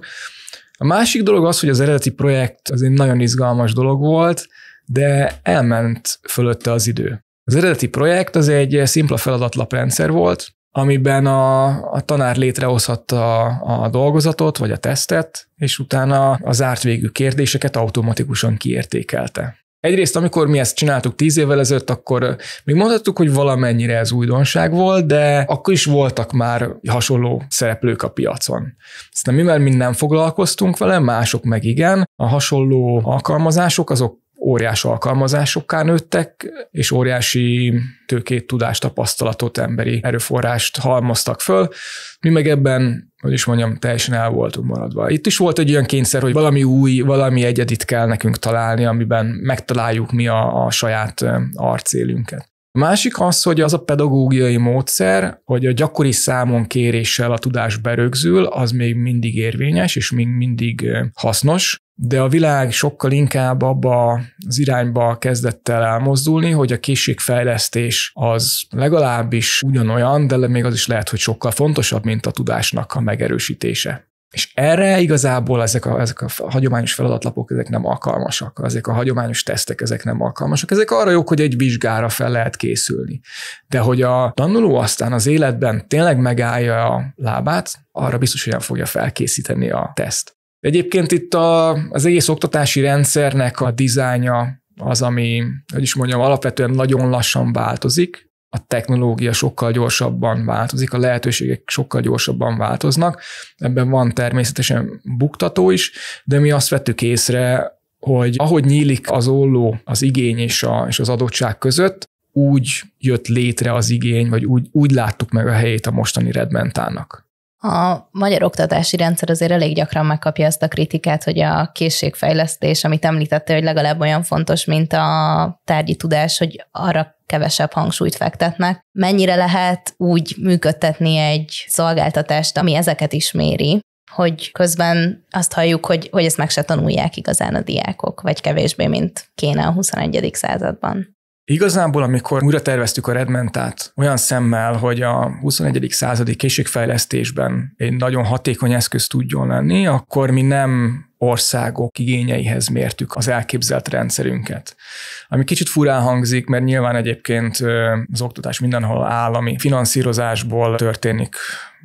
A másik dolog az, hogy az eredeti projekt az egy nagyon izgalmas dolog volt, de elment fölötte az idő. Az eredeti projekt az egy szimpla feladatlaprendszer volt, amiben a, a tanár létrehozhatta a, a dolgozatot, vagy a tesztet, és utána a zárt végű kérdéseket automatikusan kiértékelte. Egyrészt, amikor mi ezt csináltuk tíz évvel ezelőtt, akkor még mondhattuk, hogy valamennyire ez újdonság volt, de akkor is voltak már hasonló szereplők a piacon. Aztán mivel mi nem foglalkoztunk vele, mások meg igen, a hasonló alkalmazások azok óriás alkalmazásokká nőttek, és óriási tőkét, tudást, tapasztalatot, emberi erőforrást halmoztak föl. Mi meg ebben, hogy is mondjam, teljesen el voltunk maradva. Itt is volt egy olyan kényszer, hogy valami új, valami egyedit kell nekünk találni, amiben megtaláljuk mi a, a saját arcélünket. A másik az, hogy az a pedagógiai módszer, hogy a gyakori számon kéréssel a tudás berögzül, az még mindig érvényes és még mindig hasznos, de a világ sokkal inkább abba az irányba kezdett el elmozdulni, hogy a készségfejlesztés az legalábbis ugyanolyan, de még az is lehet, hogy sokkal fontosabb, mint a tudásnak a megerősítése. És erre igazából ezek a, ezek a hagyományos feladatlapok ezek nem alkalmasak, ezek a hagyományos tesztek ezek nem alkalmasak. Ezek arra jók, hogy egy vizsgára fel lehet készülni. De hogy a tanuló aztán az életben tényleg megállja a lábát, arra biztos, hogy nem fogja felkészíteni a teszt egyébként itt a, az egész oktatási rendszernek a dizájnja az, ami, hogy is mondjam, alapvetően nagyon lassan változik, a technológia sokkal gyorsabban változik, a lehetőségek sokkal gyorsabban változnak. Ebben van természetesen buktató is, de mi azt vettük észre, hogy ahogy nyílik az olló az igény és, a, és az adottság között, úgy jött létre az igény, vagy úgy, úgy láttuk meg a helyét a mostani Redmentának. A magyar oktatási rendszer azért elég gyakran megkapja ezt a kritikát, hogy a készségfejlesztés, amit említette, hogy legalább olyan fontos, mint a tárgyi tudás, hogy arra kevesebb hangsúlyt fektetnek. Mennyire lehet úgy működtetni egy szolgáltatást, ami ezeket is méri, hogy közben azt halljuk, hogy, hogy ezt meg se tanulják igazán a diákok, vagy kevésbé, mint kéne a 21. században. Igazából, amikor újra terveztük a Redmentát olyan szemmel, hogy a 21. századi készségfejlesztésben egy nagyon hatékony eszköz tudjon lenni, akkor mi nem országok igényeihez mértük az elképzelt rendszerünket. Ami kicsit furán hangzik, mert nyilván egyébként az oktatás mindenhol állami finanszírozásból történik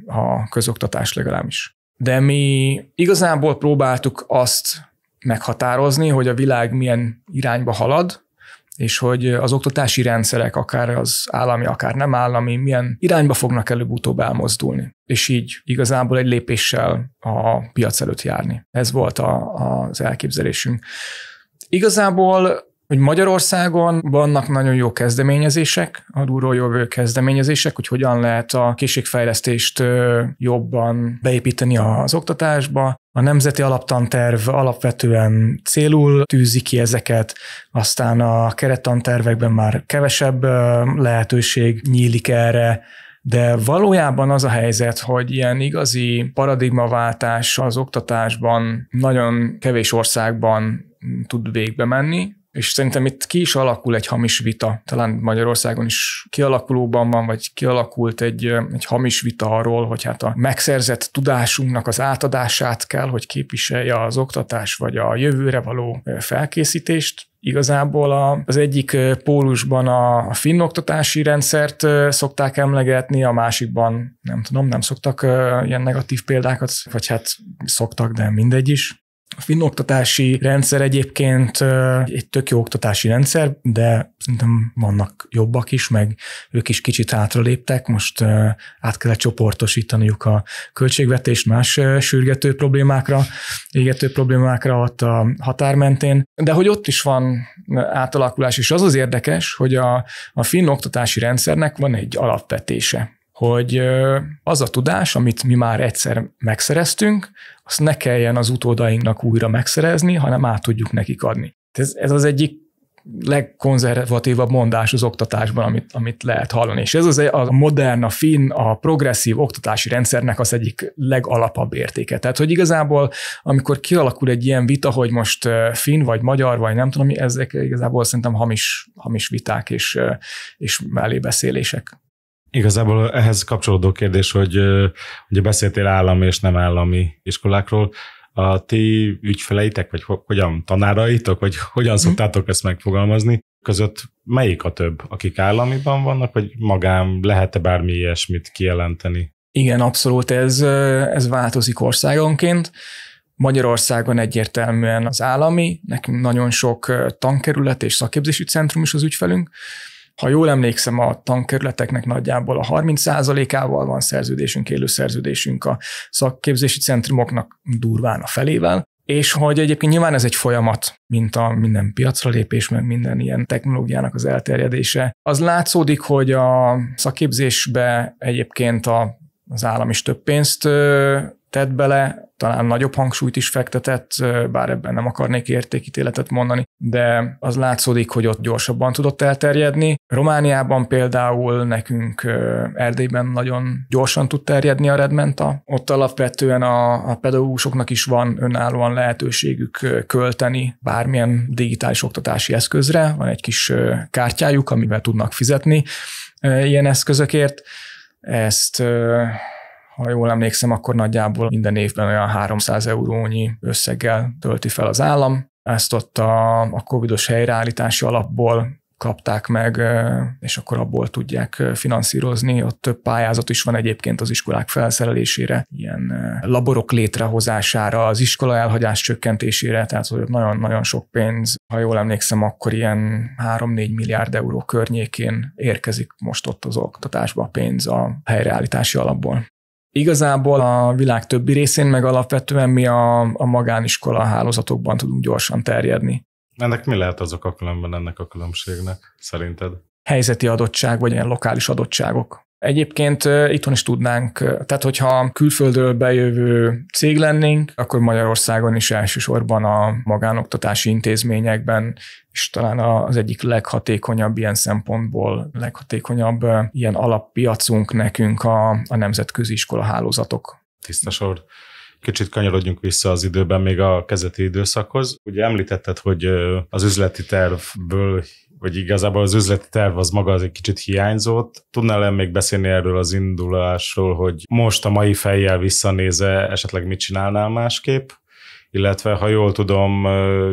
a közoktatás legalábbis. De mi igazából próbáltuk azt meghatározni, hogy a világ milyen irányba halad, és hogy az oktatási rendszerek, akár az állami, akár nem állami, milyen irányba fognak előbb-utóbb elmozdulni, és így igazából egy lépéssel a piac előtt járni. Ez volt a, az elképzelésünk. Igazából hogy Magyarországon vannak nagyon jó kezdeményezések, alulról jövő kezdeményezések, hogy hogyan lehet a készségfejlesztést jobban beépíteni az oktatásba. A Nemzeti Alaptanterv alapvetően célul tűzi ki ezeket, aztán a kerettantervekben már kevesebb lehetőség nyílik erre, de valójában az a helyzet, hogy ilyen igazi paradigmaváltás az oktatásban nagyon kevés országban tud végbe menni, és szerintem itt ki is alakul egy hamis vita, talán Magyarországon is kialakulóban van, vagy kialakult egy, egy hamis vita arról, hogy hát a megszerzett tudásunknak az átadását kell, hogy képviselje az oktatás, vagy a jövőre való felkészítést, Igazából az egyik pólusban a finn oktatási rendszert szokták emlegetni, a másikban nem tudom, nem szoktak ilyen negatív példákat, vagy hát szoktak, de mindegy is. A finn oktatási rendszer egyébként egy tök jó oktatási rendszer, de szerintem vannak jobbak is, meg ők is kicsit hátraléptek, most át kellett csoportosítaniuk a költségvetést más sürgető problémákra, égető problémákra ott a határ mentén. De hogy ott is van átalakulás, és az az érdekes, hogy a, a finn oktatási rendszernek van egy alapvetése hogy az a tudás, amit mi már egyszer megszereztünk, azt ne kelljen az utódainknak újra megszerezni, hanem át tudjuk nekik adni. Ez, ez az egyik legkonzervatívabb mondás az oktatásban, amit, amit lehet hallani. És ez az a modern, a finn, a progresszív oktatási rendszernek az egyik legalapabb értéke. Tehát, hogy igazából, amikor kialakul egy ilyen vita, hogy most finn vagy magyar, vagy nem tudom, ezek igazából szerintem hamis, hamis viták és, és mellébeszélések. Igazából ehhez kapcsolódó kérdés, hogy ugye beszéltél állami és nem állami iskolákról, a ti ügyfeleitek, vagy hogyan tanáraitok, vagy hogyan mhm. szoktátok ezt megfogalmazni, között melyik a több, akik államiban vannak, vagy magán lehet-e bármi ilyesmit kijelenteni? Igen, abszolút ez, ez változik országonként. Magyarországon egyértelműen az állami, nekünk nagyon sok tankerület és szakképzési centrum is az ügyfelünk, ha jól emlékszem, a tankerületeknek nagyjából a 30%-ával van szerződésünk, élő szerződésünk a szakképzési centrumoknak durván a felével, és hogy egyébként nyilván ez egy folyamat, mint a minden piacra lépés, meg minden ilyen technológiának az elterjedése. Az látszódik, hogy a szakképzésbe egyébként a, az állam is több pénzt tett bele, talán nagyobb hangsúlyt is fektetett, bár ebben nem akarnék értékítéletet mondani, de az látszódik, hogy ott gyorsabban tudott elterjedni. Romániában például nekünk Erdélyben nagyon gyorsan tud terjedni a redmenta. Ott alapvetően a, a pedagógusoknak is van önállóan lehetőségük költeni bármilyen digitális oktatási eszközre, van egy kis kártyájuk, amivel tudnak fizetni ilyen eszközökért. Ezt ha jól emlékszem, akkor nagyjából minden évben olyan 300 eurónyi összeggel tölti fel az állam. Ezt ott a, a os helyreállítási alapból kapták meg, és akkor abból tudják finanszírozni. Ott több pályázat is van egyébként az iskolák felszerelésére, ilyen laborok létrehozására, az iskola elhagyás csökkentésére, tehát hogy nagyon-nagyon sok pénz, ha jól emlékszem, akkor ilyen 3-4 milliárd euró környékén érkezik most ott az oktatásba a pénz a helyreállítási alapból. Igazából a világ többi részén meg alapvetően mi a, a magániskola hálózatokban tudunk gyorsan terjedni. Ennek mi lehet azok a különben ennek a különbségnek, szerinted? Helyzeti adottság, vagy ilyen lokális adottságok. Egyébként itthon is tudnánk, tehát hogyha külföldről bejövő cég lennénk, akkor Magyarországon is elsősorban a magánoktatási intézményekben, és talán az egyik leghatékonyabb ilyen szempontból, leghatékonyabb ilyen alappiacunk nekünk a, a nemzetközi iskola hálózatok. Tiszta sor. Kicsit kanyarodjunk vissza az időben még a kezdeti időszakhoz. Ugye említetted, hogy az üzleti tervből vagy igazából az üzleti terv az maga az egy kicsit hiányzott. Tudnál-e még beszélni erről az indulásról, hogy most a mai fejjel visszanéze esetleg mit csinálnál másképp? illetve ha jól tudom,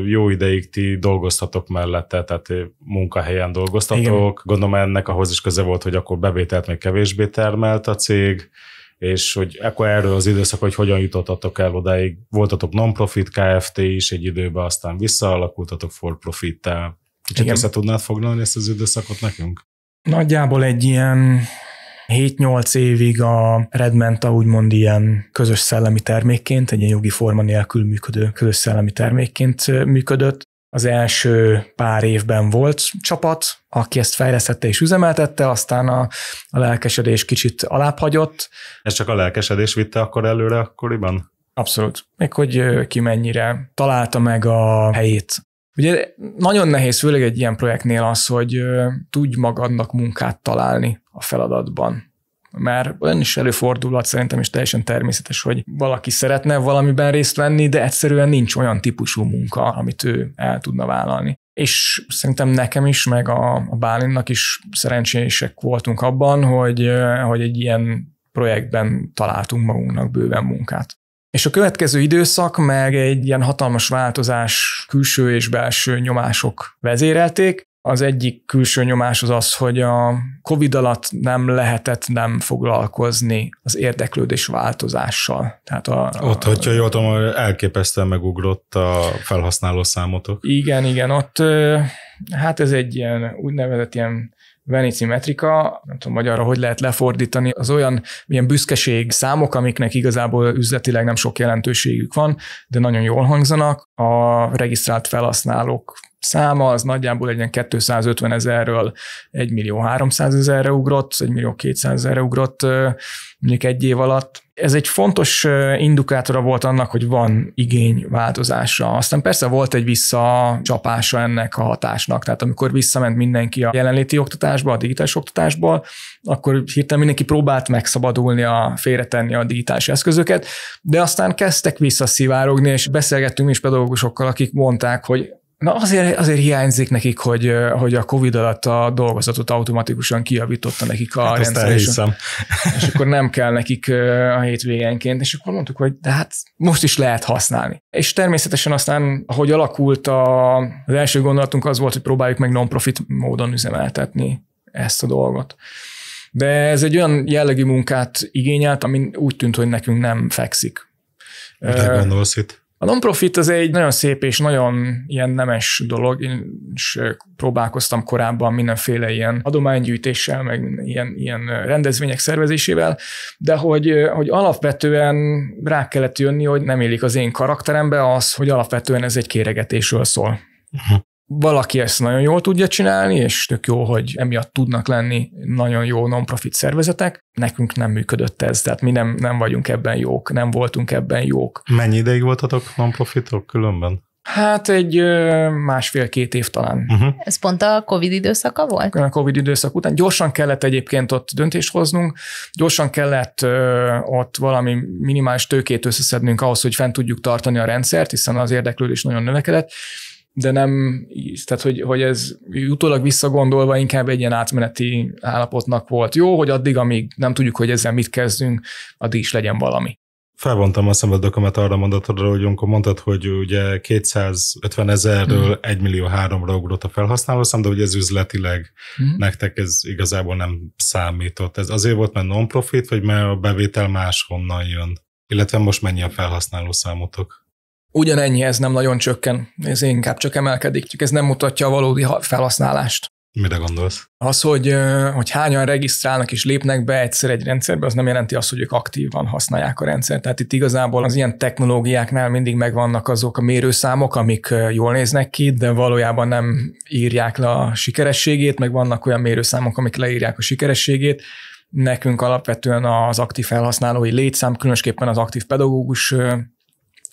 jó ideig ti dolgoztatok mellette, tehát munkahelyen dolgoztatok. Igen. Gondolom ennek ahhoz is köze volt, hogy akkor bevételt még kevésbé termelt a cég, és hogy akkor erről az időszak, hogy hogyan jutottatok el odáig. Voltatok non-profit KFT is egy időben, aztán visszaalakultatok for profit -tel. Kicsit Igen. össze tudnád foglalni ezt az időszakot nekünk? Nagyjából egy ilyen 7-8 évig a Redmenta úgymond ilyen közös szellemi termékként, egy ilyen jogi forma nélkül működő közös szellemi termékként működött. Az első pár évben volt csapat, aki ezt fejlesztette és üzemeltette, aztán a, a lelkesedés kicsit alábbhagyott. Ez csak a lelkesedés vitte akkor előre akkoriban? Abszolút. Még hogy ki mennyire találta meg a helyét Ugye nagyon nehéz, főleg egy ilyen projektnél az, hogy tudj magadnak munkát találni a feladatban. Mert olyan is előfordulhat, szerintem is teljesen természetes, hogy valaki szeretne valamiben részt venni, de egyszerűen nincs olyan típusú munka, amit ő el tudna vállalni. És szerintem nekem is, meg a, a Bálinnak is szerencsések voltunk abban, hogy, hogy egy ilyen projektben találtunk magunknak bőven munkát. És a következő időszak meg egy ilyen hatalmas változás külső és belső nyomások vezérelték. Az egyik külső nyomás az az, hogy a COVID alatt nem lehetett nem foglalkozni az érdeklődés változással. Tehát a, a, ott, hogyha jól tudom, elképesztően megugrott a felhasználó számotok. Igen, igen, ott hát ez egy ilyen úgynevezett ilyen Venici metrika, nem tudom magyarra, hogy lehet lefordítani, az olyan ilyen büszkeség számok, amiknek igazából üzletileg nem sok jelentőségük van, de nagyon jól hangzanak. A regisztrált felhasználók száma, az nagyjából egy ilyen 250 ezerről 1 millió 300 ezerre ugrott, 1 millió 200 ezerre ugrott mondjuk egy év alatt. Ez egy fontos indukátora volt annak, hogy van igény változása. Aztán persze volt egy visszacsapása ennek a hatásnak, tehát amikor visszament mindenki a jelenléti oktatásba, a digitális oktatásból, akkor hirtelen mindenki próbált megszabadulni, a, félretenni a digitális eszközöket, de aztán kezdtek visszaszivárogni, és beszélgettünk is pedagógusokkal, akik mondták, hogy Na azért, azért hiányzik nekik, hogy, hogy a Covid alatt a dolgozatot automatikusan kijavította nekik a hát rendszer. És, és akkor nem kell nekik a hétvégenként, és akkor mondtuk, hogy de hát most is lehet használni. És természetesen aztán, ahogy alakult a, az első gondolatunk az volt, hogy próbáljuk meg non-profit módon üzemeltetni ezt a dolgot. De ez egy olyan jellegű munkát igényelt, ami úgy tűnt, hogy nekünk nem fekszik. Mire gondolsz itt? A non-profit az egy nagyon szép és nagyon ilyen nemes dolog. Én is próbálkoztam korábban mindenféle ilyen adománygyűjtéssel, meg ilyen, ilyen rendezvények szervezésével, de hogy, hogy alapvetően rá kellett jönni, hogy nem élik az én karakterembe az, hogy alapvetően ez egy kéregetésről szól. Uh-huh valaki ezt nagyon jól tudja csinálni, és tök jó, hogy emiatt tudnak lenni nagyon jó non-profit szervezetek. Nekünk nem működött ez, tehát mi nem, nem vagyunk ebben jók, nem voltunk ebben jók. Mennyi ideig voltatok non-profitok különben? Hát egy másfél-két év talán. Uh-huh. Ez pont a COVID időszaka volt? A COVID időszak után. Gyorsan kellett egyébként ott döntést hoznunk, gyorsan kellett ott valami minimális tőkét összeszednünk ahhoz, hogy fent tudjuk tartani a rendszert, hiszen az érdeklődés nagyon növekedett, de nem, tehát hogy, hogy ez utólag visszagondolva inkább egy ilyen átmeneti állapotnak volt jó, hogy addig, amíg nem tudjuk, hogy ezzel mit kezdünk, addig is legyen valami. Felvontam a szemedökömet arra mondatodra, hogy amikor mondtad, hogy ugye 250 ezerről mm. 1 millió háromra ugrott a felhasználószám, de hogy ez üzletileg mm. nektek ez igazából nem számított. Ez azért volt, mert non-profit, vagy mert a bevétel máshonnan jön? Illetve most mennyi a felhasználó számotok? Ugyanennyi ez nem nagyon csökken, ez inkább csak emelkedik, csak ez nem mutatja a valódi felhasználást. Mire gondolsz? Az, hogy, hogy hányan regisztrálnak és lépnek be egyszer egy rendszerbe, az nem jelenti azt, hogy ők aktívan használják a rendszert. Tehát itt igazából az ilyen technológiáknál mindig megvannak azok a mérőszámok, amik jól néznek ki, de valójában nem írják le a sikerességét, meg vannak olyan mérőszámok, amik leírják a sikerességét. Nekünk alapvetően az aktív felhasználói létszám, különösképpen az aktív pedagógus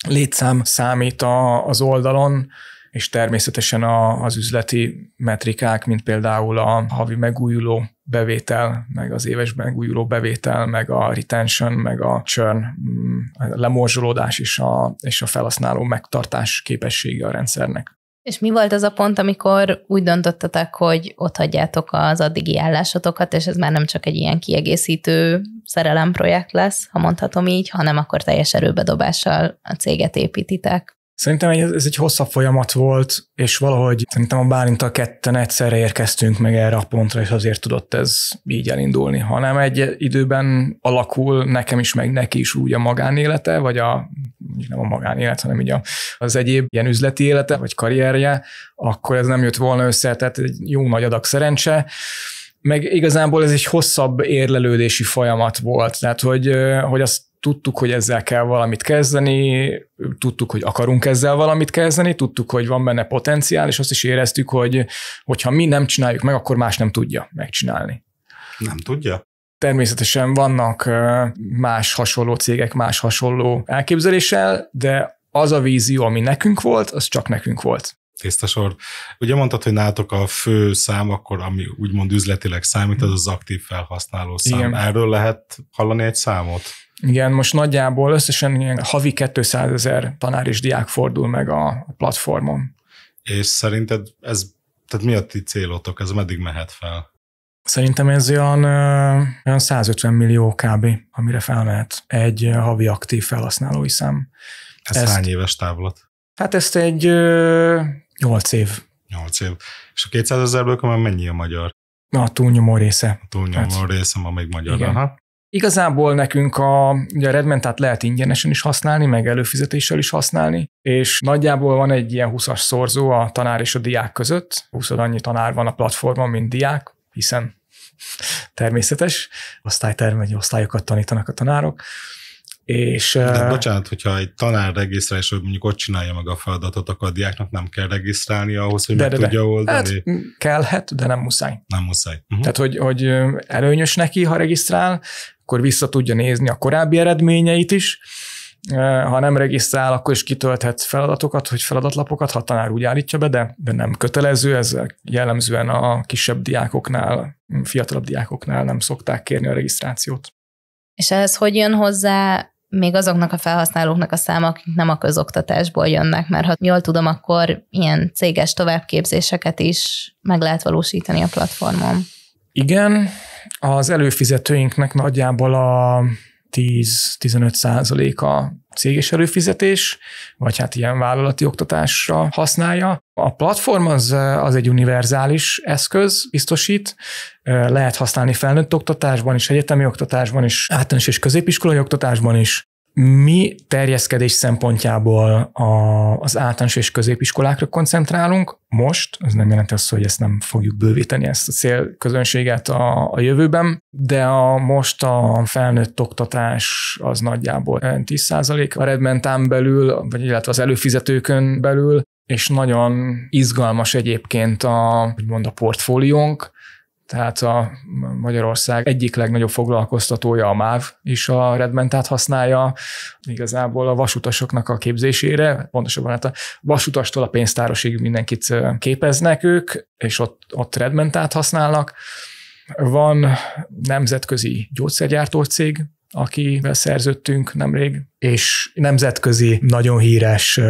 létszám számít a, az oldalon, és természetesen a, az üzleti metrikák, mint például a havi megújuló bevétel, meg az éves megújuló bevétel, meg a retention, meg a churn, mm, a lemorzsolódás és a, és a felhasználó megtartás képessége a rendszernek. És mi volt az a pont, amikor úgy döntöttetek, hogy ott hagyjátok az addigi állásotokat, és ez már nem csak egy ilyen kiegészítő szerelemprojekt lesz, ha mondhatom így, hanem akkor teljes erőbedobással a céget építitek? Szerintem ez, ez egy hosszabb folyamat volt, és valahogy szerintem a a ketten egyszerre érkeztünk meg erre a pontra, és azért tudott ez így elindulni. Hanem egy időben alakul nekem is, meg neki is úgy a magánélete, vagy a, nem a magánélet, hanem így a, az egyéb ilyen üzleti élete, vagy karrierje, akkor ez nem jött volna össze, tehát egy jó nagy adag szerencse meg igazából ez egy hosszabb érlelődési folyamat volt, tehát hogy, hogy azt tudtuk, hogy ezzel kell valamit kezdeni, tudtuk, hogy akarunk ezzel valamit kezdeni, tudtuk, hogy van benne potenciál, és azt is éreztük, hogy hogyha mi nem csináljuk meg, akkor más nem tudja megcsinálni. Nem tudja? Természetesen vannak más hasonló cégek, más hasonló elképzeléssel, de az a vízió, ami nekünk volt, az csak nekünk volt. Tiszta sor. Ugye mondtad, hogy nálatok a fő szám, akkor ami úgymond üzletileg számít, az hmm. az aktív felhasználó szám. Igen. Erről lehet hallani egy számot? Igen, most nagyjából összesen ilyen havi 200 ezer tanár és diák fordul meg a platformon. És szerinted ez, tehát mi a ti célotok, ez meddig mehet fel? Szerintem ez olyan, olyan 150 millió kb., amire felmehet egy havi aktív felhasználói szám. Ez ezt, hány éves távlat? Hát ezt egy 8 év. 8 év. És a 200 ezerből már mennyi a magyar? Na, a túlnyomó része. A túlnyomó hát, része ma még magyar. Igen. Aha. Igazából nekünk a, ugye a Redmentát lehet ingyenesen is használni, meg előfizetéssel is használni, és nagyjából van egy ilyen 20-as szorzó a tanár és a diák között. 20 annyi tanár van a platformon, mint diák, hiszen természetes, osztálytermegy osztályokat tanítanak a tanárok. És, De eh, bocsánat, hogyha egy tanár regisztrál, és mondjuk ott csinálja meg a feladatot, akkor a diáknak nem kell regisztrálni ahhoz, hogy de, meg de, tudja de. oldani? Hát, kellhet, de nem muszáj. Nem muszáj. Uh-huh. Tehát, hogy, hogy előnyös neki, ha regisztrál, akkor vissza tudja nézni a korábbi eredményeit is, ha nem regisztrál, akkor is kitölthet feladatokat, hogy feladatlapokat, ha tanár úgy állítja be, de, de nem kötelező, ez jellemzően a kisebb diákoknál, fiatalabb diákoknál nem szokták kérni a regisztrációt. És ez hogy jön hozzá még azoknak a felhasználóknak a száma, akik nem a közoktatásból jönnek, mert ha jól tudom, akkor ilyen céges továbbképzéseket is meg lehet valósítani a platformon. Igen, az előfizetőinknek nagyjából a 10-15 százaléka céges előfizetés, vagy hát ilyen vállalati oktatásra használja. A platform az, az egy univerzális eszköz, biztosít, lehet használni felnőtt oktatásban is, egyetemi oktatásban is, általános és középiskolai oktatásban is, mi terjeszkedés szempontjából a, az általános és középiskolákra koncentrálunk most, ez nem jelenti azt, hogy ezt nem fogjuk bővíteni, ezt a célközönséget a, a jövőben, de a most a felnőtt oktatás az nagyjából 10% a Redmentán belül, vagy illetve az előfizetőkön belül, és nagyon izgalmas egyébként a, úgymond a portfóliónk, tehát a Magyarország egyik legnagyobb foglalkoztatója a MÁV is a Redmentát használja, igazából a vasutasoknak a képzésére, pontosabban hát a vasutastól a pénztárosig mindenkit képeznek ők, és ott, ott Redmentát használnak. Van nemzetközi gyógyszergyártó cég, akivel szerződtünk nemrég, és nemzetközi, nagyon híres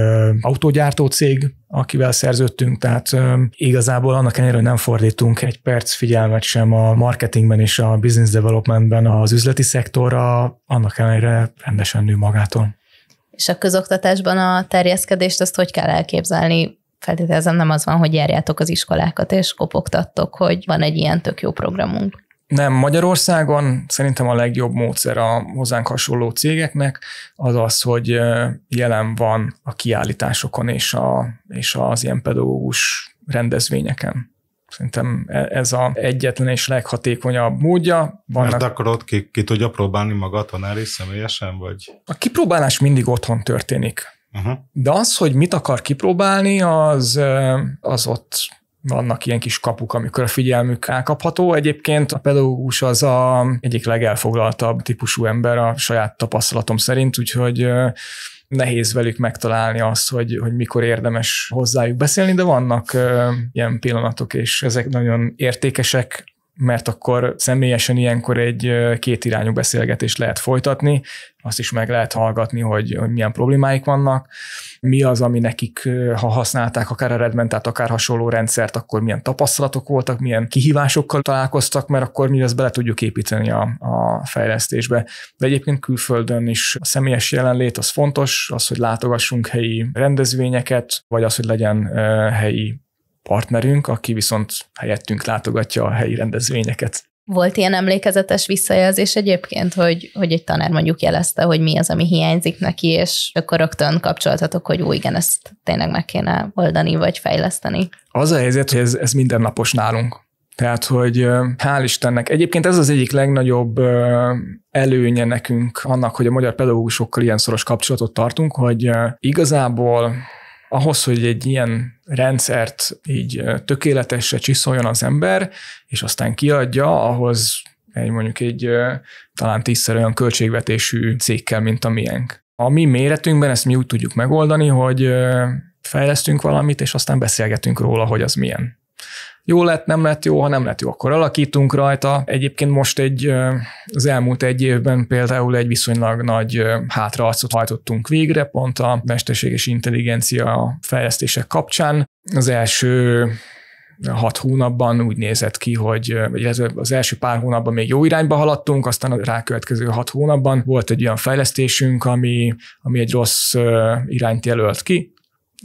autógyártó cég, akivel szerződtünk, tehát igazából annak ellenére, hogy nem fordítunk egy perc figyelmet sem a marketingben és a business developmentben az üzleti szektorra, annak ellenére rendesen nő magától. És a közoktatásban a terjeszkedést, azt hogy kell elképzelni? Feltételezem nem az van, hogy járjátok az iskolákat és kopogtattok, hogy van egy ilyen tök jó programunk. Nem, Magyarországon szerintem a legjobb módszer a hozzánk hasonló cégeknek az az, hogy jelen van a kiállításokon és, a, és az ilyen pedagógus rendezvényeken. Szerintem e, ez a egyetlen és leghatékonyabb módja. Vannak... Mert akkor ott ki, ki tudja próbálni maga a tanár is személyesen, vagy? A kipróbálás mindig otthon történik. Uh-huh. De az, hogy mit akar kipróbálni, az, az ott vannak ilyen kis kapuk, amikor a figyelmük elkapható. Egyébként a pedagógus az a egyik legelfoglaltabb típusú ember a saját tapasztalatom szerint, úgyhogy nehéz velük megtalálni azt, hogy, hogy mikor érdemes hozzájuk beszélni, de vannak ilyen pillanatok, és ezek nagyon értékesek mert akkor személyesen ilyenkor egy kétirányú beszélgetést lehet folytatni, azt is meg lehet hallgatni, hogy, hogy milyen problémáik vannak, mi az, ami nekik, ha használták akár a Redmentát, akár hasonló rendszert, akkor milyen tapasztalatok voltak, milyen kihívásokkal találkoztak, mert akkor mi ezt bele tudjuk építeni a, a fejlesztésbe. De egyébként külföldön is a személyes jelenlét az fontos, az, hogy látogassunk helyi rendezvényeket, vagy az, hogy legyen helyi partnerünk, aki viszont helyettünk látogatja a helyi rendezvényeket. Volt ilyen emlékezetes visszajelzés egyébként, hogy, hogy egy tanár mondjuk jelezte, hogy mi az, ami hiányzik neki, és akkor rögtön kapcsolatotok, hogy új, igen, ezt tényleg meg kéne oldani, vagy fejleszteni. Az a helyzet, hogy ez, ez mindennapos nálunk. Tehát, hogy hál' Istennek. Egyébként ez az egyik legnagyobb előnye nekünk annak, hogy a magyar pedagógusokkal ilyen szoros kapcsolatot tartunk, hogy igazából ahhoz, hogy egy ilyen rendszert így tökéletesre csiszoljon az ember, és aztán kiadja, ahhoz egy mondjuk egy talán tízszer olyan költségvetésű cégkel, mint a miénk. A mi méretünkben ezt mi úgy tudjuk megoldani, hogy fejlesztünk valamit, és aztán beszélgetünk róla, hogy az milyen jó lett, nem lett jó, ha nem lett jó, akkor alakítunk rajta. Egyébként most egy, az elmúlt egy évben például egy viszonylag nagy hátraarcot hajtottunk végre, pont a mesterséges intelligencia fejlesztések kapcsán. Az első hat hónapban úgy nézett ki, hogy az első pár hónapban még jó irányba haladtunk, aztán a rákövetkező hat hónapban volt egy olyan fejlesztésünk, ami, ami egy rossz irányt jelölt ki,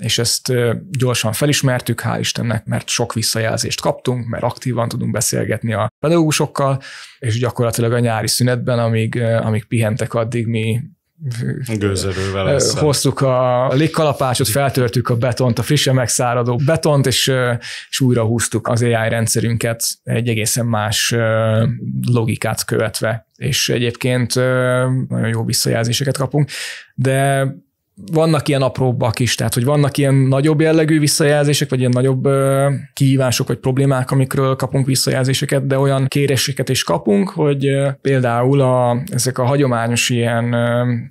és ezt gyorsan felismertük, hál' Istennek, mert sok visszajelzést kaptunk, mert aktívan tudunk beszélgetni a pedagógusokkal, és gyakorlatilag a nyári szünetben, amíg, amíg pihentek, addig mi Gőzerővel Hoztuk a légkalapácsot, feltörtük a betont, a frissen megszáradó betont, és, és újra húztuk az AI rendszerünket egy egészen más logikát követve. És egyébként nagyon jó visszajelzéseket kapunk, de vannak ilyen apróbbak is, tehát hogy vannak ilyen nagyobb jellegű visszajelzések, vagy ilyen nagyobb kihívások, vagy problémák, amikről kapunk visszajelzéseket, de olyan kéréseket is kapunk, hogy például a, ezek a hagyományos ilyen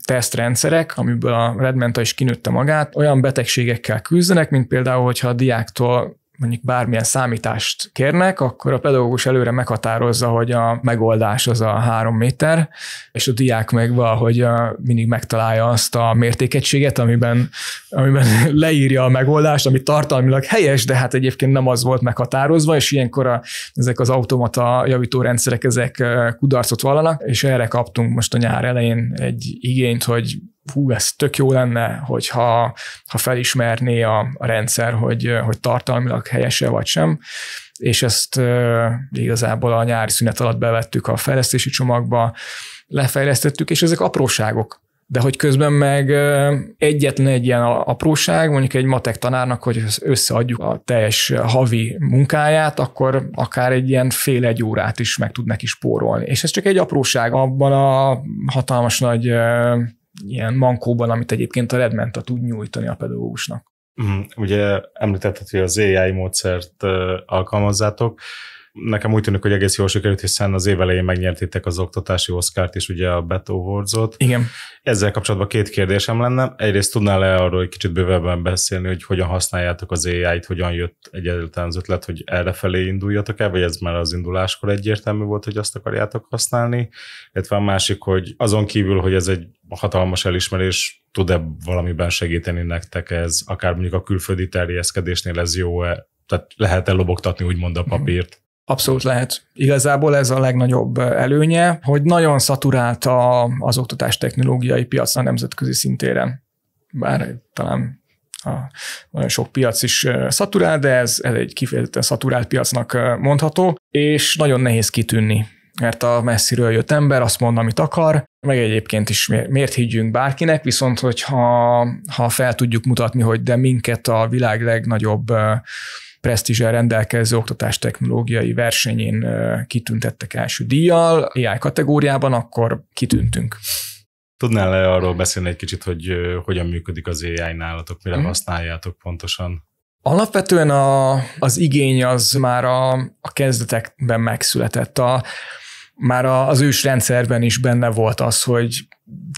tesztrendszerek, amiből a Redmenta is kinőtte magát, olyan betegségekkel küzdenek, mint például, hogyha a diáktól mondjuk bármilyen számítást kérnek, akkor a pedagógus előre meghatározza, hogy a megoldás az a három méter, és a diák meg valahogy mindig megtalálja azt a mértékegységet, amiben, amiben leírja a megoldást, ami tartalmilag helyes, de hát egyébként nem az volt meghatározva, és ilyenkor a, ezek az automata javítórendszerek ezek kudarcot vallanak, és erre kaptunk most a nyár elején egy igényt, hogy hú, ez tök jó lenne, hogyha ha felismerné a, a rendszer, hogy, hogy tartalmilag helyese vagy sem, és ezt e, igazából a nyári szünet alatt bevettük a fejlesztési csomagba, lefejlesztettük, és ezek apróságok. De hogy közben meg egyetlen egy ilyen apróság, mondjuk egy matek tanárnak, hogy összeadjuk a teljes havi munkáját, akkor akár egy ilyen fél egy órát is meg tud neki spórolni. És ez csak egy apróság abban a hatalmas nagy ilyen mankóban, amit egyébként a Redmenta tud nyújtani a pedagógusnak. Mhm. Ugye említetted, hogy az AI módszert alkalmazzátok. Nekem úgy tűnik, hogy egész jól sikerült, hiszen az év elején megnyertétek az oktatási oszkárt is, ugye a Beto awards Igen. Ezzel kapcsolatban két kérdésem lenne. Egyrészt tudnál-e arról hogy kicsit bővebben beszélni, hogy hogyan használjátok az AI-t, hogyan jött egyáltalán az ötlet, hogy erre felé induljatok el, vagy ez már az induláskor egyértelmű volt, hogy azt akarjátok használni? Illetve a másik, hogy azon kívül, hogy ez egy hatalmas elismerés, tud-e valamiben segíteni nektek ez, akár mondjuk a külföldi terjeszkedésnél ez jó-e, tehát lehet lobogtatni úgymond a mhm. papírt. Abszolút lehet. Igazából ez a legnagyobb előnye, hogy nagyon szaturált a, az oktatás technológiai piac a nemzetközi szintéren. Bár talán a, nagyon sok piac is szaturál, de ez, ez egy kifejezetten szaturált piacnak mondható, és nagyon nehéz kitűnni mert a messziről jött ember azt mond, amit akar, meg egyébként is miért higgyünk bárkinek, viszont hogyha ha fel tudjuk mutatni, hogy de minket a világ legnagyobb presztízsel rendelkező oktatástechnológiai versenyén kitüntettek első díjjal, AI kategóriában, akkor kitűntünk. Tudnál le arról beszélni egy kicsit, hogy hogyan működik az AI nálatok, mire mm. használjátok pontosan? Alapvetően a, az igény az már a, a kezdetekben megszületett. A, már az ős rendszerben is benne volt az, hogy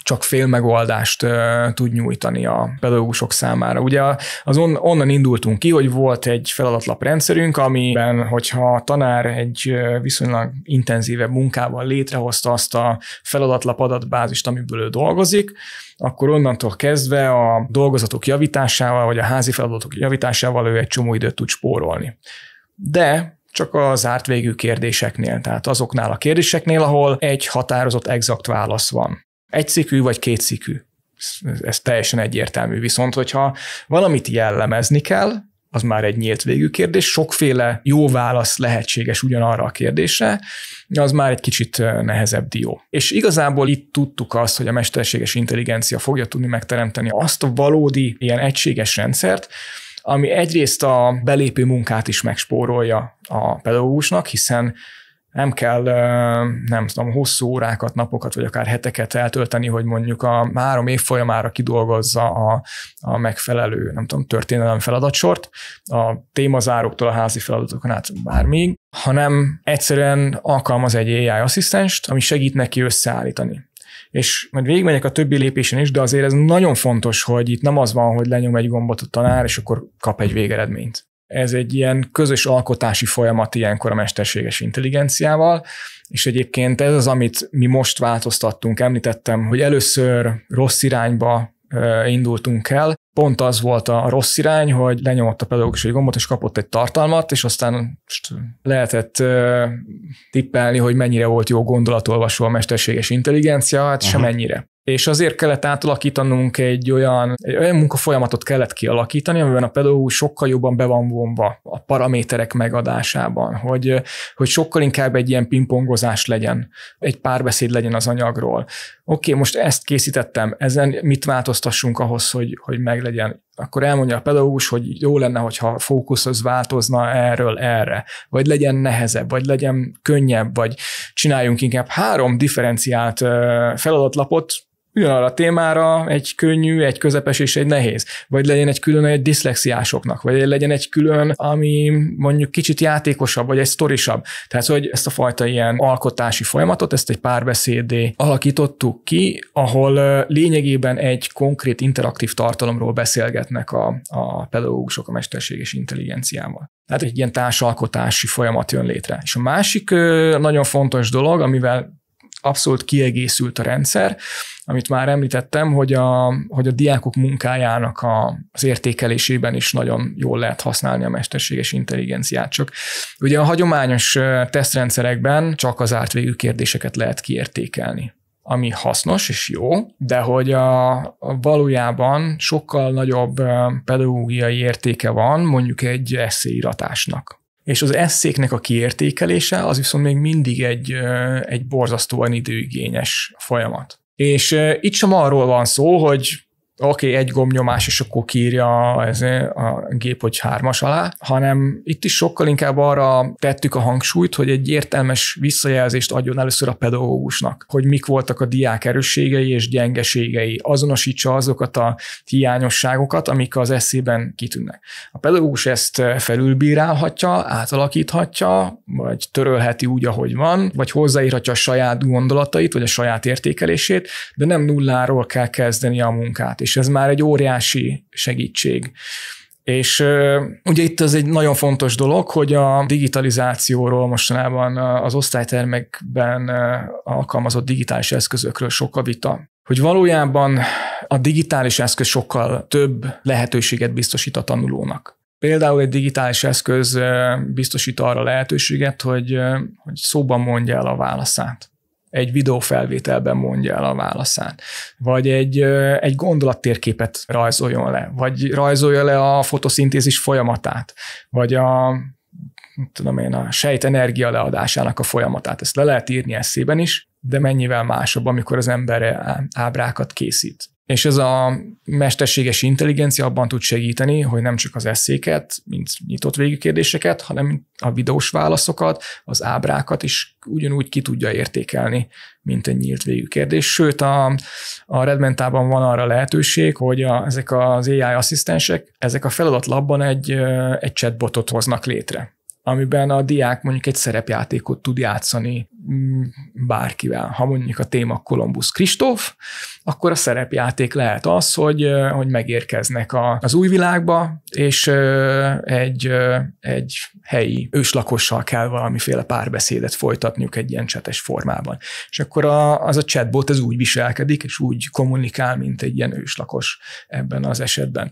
csak fél megoldást tud nyújtani a pedagógusok számára. Ugye on, onnan indultunk ki, hogy volt egy feladatlap rendszerünk, amiben, hogyha a tanár egy viszonylag intenzívebb munkával létrehozta azt a feladatlap adatbázist, amiből ő dolgozik, akkor onnantól kezdve a dolgozatok javításával, vagy a házi feladatok javításával ő egy csomó időt tud spórolni. De csak a zárt végű kérdéseknél, tehát azoknál a kérdéseknél, ahol egy határozott, exakt válasz van. Egy szikű vagy két szikű. Ez, ez teljesen egyértelmű. Viszont, hogyha valamit jellemezni kell, az már egy nyílt végű kérdés, sokféle jó válasz lehetséges ugyanarra a kérdésre, az már egy kicsit nehezebb dió. És igazából itt tudtuk azt, hogy a mesterséges intelligencia fogja tudni megteremteni azt a valódi, ilyen egységes rendszert, ami egyrészt a belépő munkát is megspórolja a pedagógusnak, hiszen nem kell, nem tudom, hosszú órákat, napokat, vagy akár heteket eltölteni, hogy mondjuk a három év folyamára kidolgozza a, a megfelelő, nem tudom, történelem feladatsort, a témazáróktól a házi feladatokon át bármíg, hanem egyszerűen alkalmaz egy AI asszisztenst, ami segít neki összeállítani és majd végigmegyek a többi lépésen is, de azért ez nagyon fontos, hogy itt nem az van, hogy lenyom egy gombot a tanár, és akkor kap egy végeredményt. Ez egy ilyen közös alkotási folyamat ilyenkor a mesterséges intelligenciával, és egyébként ez az, amit mi most változtattunk, említettem, hogy először rossz irányba indultunk el, pont az volt a rossz irány, hogy lenyomott a pedagógusi gombot, és kapott egy tartalmat, és aztán lehetett tippelni, hogy mennyire volt jó gondolatolvasó a mesterséges intelligencia, hát uh-huh. semennyire és azért kellett átalakítanunk egy olyan, egy olyan munkafolyamatot kellett kialakítani, amiben a pedagógus sokkal jobban be van vonva a paraméterek megadásában, hogy, hogy sokkal inkább egy ilyen pingpongozás legyen, egy párbeszéd legyen az anyagról. Oké, okay, most ezt készítettem, ezen mit változtassunk ahhoz, hogy, hogy meglegyen? Akkor elmondja a pedagógus, hogy jó lenne, hogyha a fókusz az változna erről erre, vagy legyen nehezebb, vagy legyen könnyebb, vagy csináljunk inkább három differenciált feladatlapot, ugyanarra a témára egy könnyű, egy közepes és egy nehéz. Vagy legyen egy külön egy diszlexiásoknak, vagy legyen egy külön, ami mondjuk kicsit játékosabb, vagy egy sztorisabb. Tehát, hogy ezt a fajta ilyen alkotási folyamatot, ezt egy párbeszédé alakítottuk ki, ahol lényegében egy konkrét interaktív tartalomról beszélgetnek a, a pedagógusok a mesterséges intelligenciával. Tehát egy ilyen társalkotási folyamat jön létre. És a másik nagyon fontos dolog, amivel abszolút kiegészült a rendszer, amit már említettem, hogy a, hogy a diákok munkájának a, az értékelésében is nagyon jól lehet használni a mesterséges intelligenciát. Csak ugye a hagyományos tesztrendszerekben csak az árt végű kérdéseket lehet kiértékelni ami hasznos és jó, de hogy a, a valójában sokkal nagyobb pedagógiai értéke van mondjuk egy eszéiratásnak, és az eszéknek a kiértékelése az viszont még mindig egy, egy borzasztóan időigényes folyamat. És itt sem arról van szó, hogy oké, okay, egy gombnyomás, és akkor kírja ez a gép, hogy hármas alá, hanem itt is sokkal inkább arra tettük a hangsúlyt, hogy egy értelmes visszajelzést adjon először a pedagógusnak, hogy mik voltak a diák erősségei és gyengeségei, azonosítsa azokat a hiányosságokat, amik az eszében kitűnnek. A pedagógus ezt felülbírálhatja, átalakíthatja, vagy törölheti úgy, ahogy van, vagy hozzáírhatja a saját gondolatait, vagy a saját értékelését, de nem nulláról kell kezdeni a munkát, és is, ez már egy óriási segítség. És ugye itt az egy nagyon fontos dolog, hogy a digitalizációról mostanában az osztálytermekben alkalmazott digitális eszközökről sok a vita. Hogy valójában a digitális eszköz sokkal több lehetőséget biztosít a tanulónak. Például egy digitális eszköz biztosít arra lehetőséget, hogy, hogy szóban mondja el a válaszát egy videófelvételben mondja el a válaszát, vagy egy, egy gondolattérképet rajzoljon le, vagy rajzolja le a fotoszintézis folyamatát, vagy a tudom én, a sejt energia leadásának a folyamatát. Ezt le lehet írni eszében is, de mennyivel másabb, amikor az ember ábrákat készít. És ez a mesterséges intelligencia abban tud segíteni, hogy nem csak az eszéket, mint nyitott végű kérdéseket, hanem a videós válaszokat, az ábrákat is ugyanúgy ki tudja értékelni, mint egy nyílt végű kérdés. Sőt, a, a Redmentában van arra lehetőség, hogy a, ezek az AI asszisztensek, ezek a feladatlabban egy, egy chatbotot hoznak létre amiben a diák mondjuk egy szerepjátékot tud játszani mm, bárkivel. Ha mondjuk a téma Kolumbusz Kristóf, akkor a szerepjáték lehet az, hogy, hogy megérkeznek a, az új világba, és egy, egy helyi őslakossal kell valamiféle párbeszédet folytatniuk egy ilyen csetes formában. És akkor a, az a chatbot ez úgy viselkedik, és úgy kommunikál, mint egy ilyen őslakos ebben az esetben.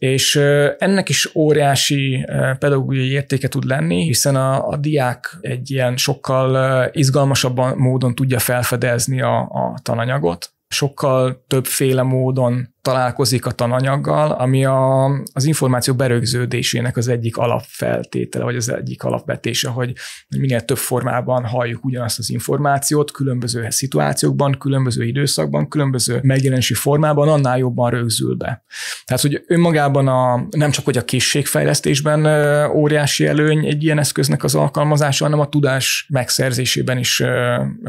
És ennek is óriási pedagógiai értéke tud lenni, hiszen a, a diák egy ilyen sokkal izgalmasabban módon tudja felfedezni a, a tananyagot, sokkal többféle módon találkozik a tananyaggal, ami a, az információ berögződésének az egyik alapfeltétele, vagy az egyik alapvetése, hogy minél több formában halljuk ugyanazt az információt, különböző szituációkban, különböző időszakban, különböző megjelenési formában, annál jobban rögzül be. Tehát, hogy önmagában a, nem csak, hogy a készségfejlesztésben óriási előny egy ilyen eszköznek az alkalmazása, hanem a tudás megszerzésében is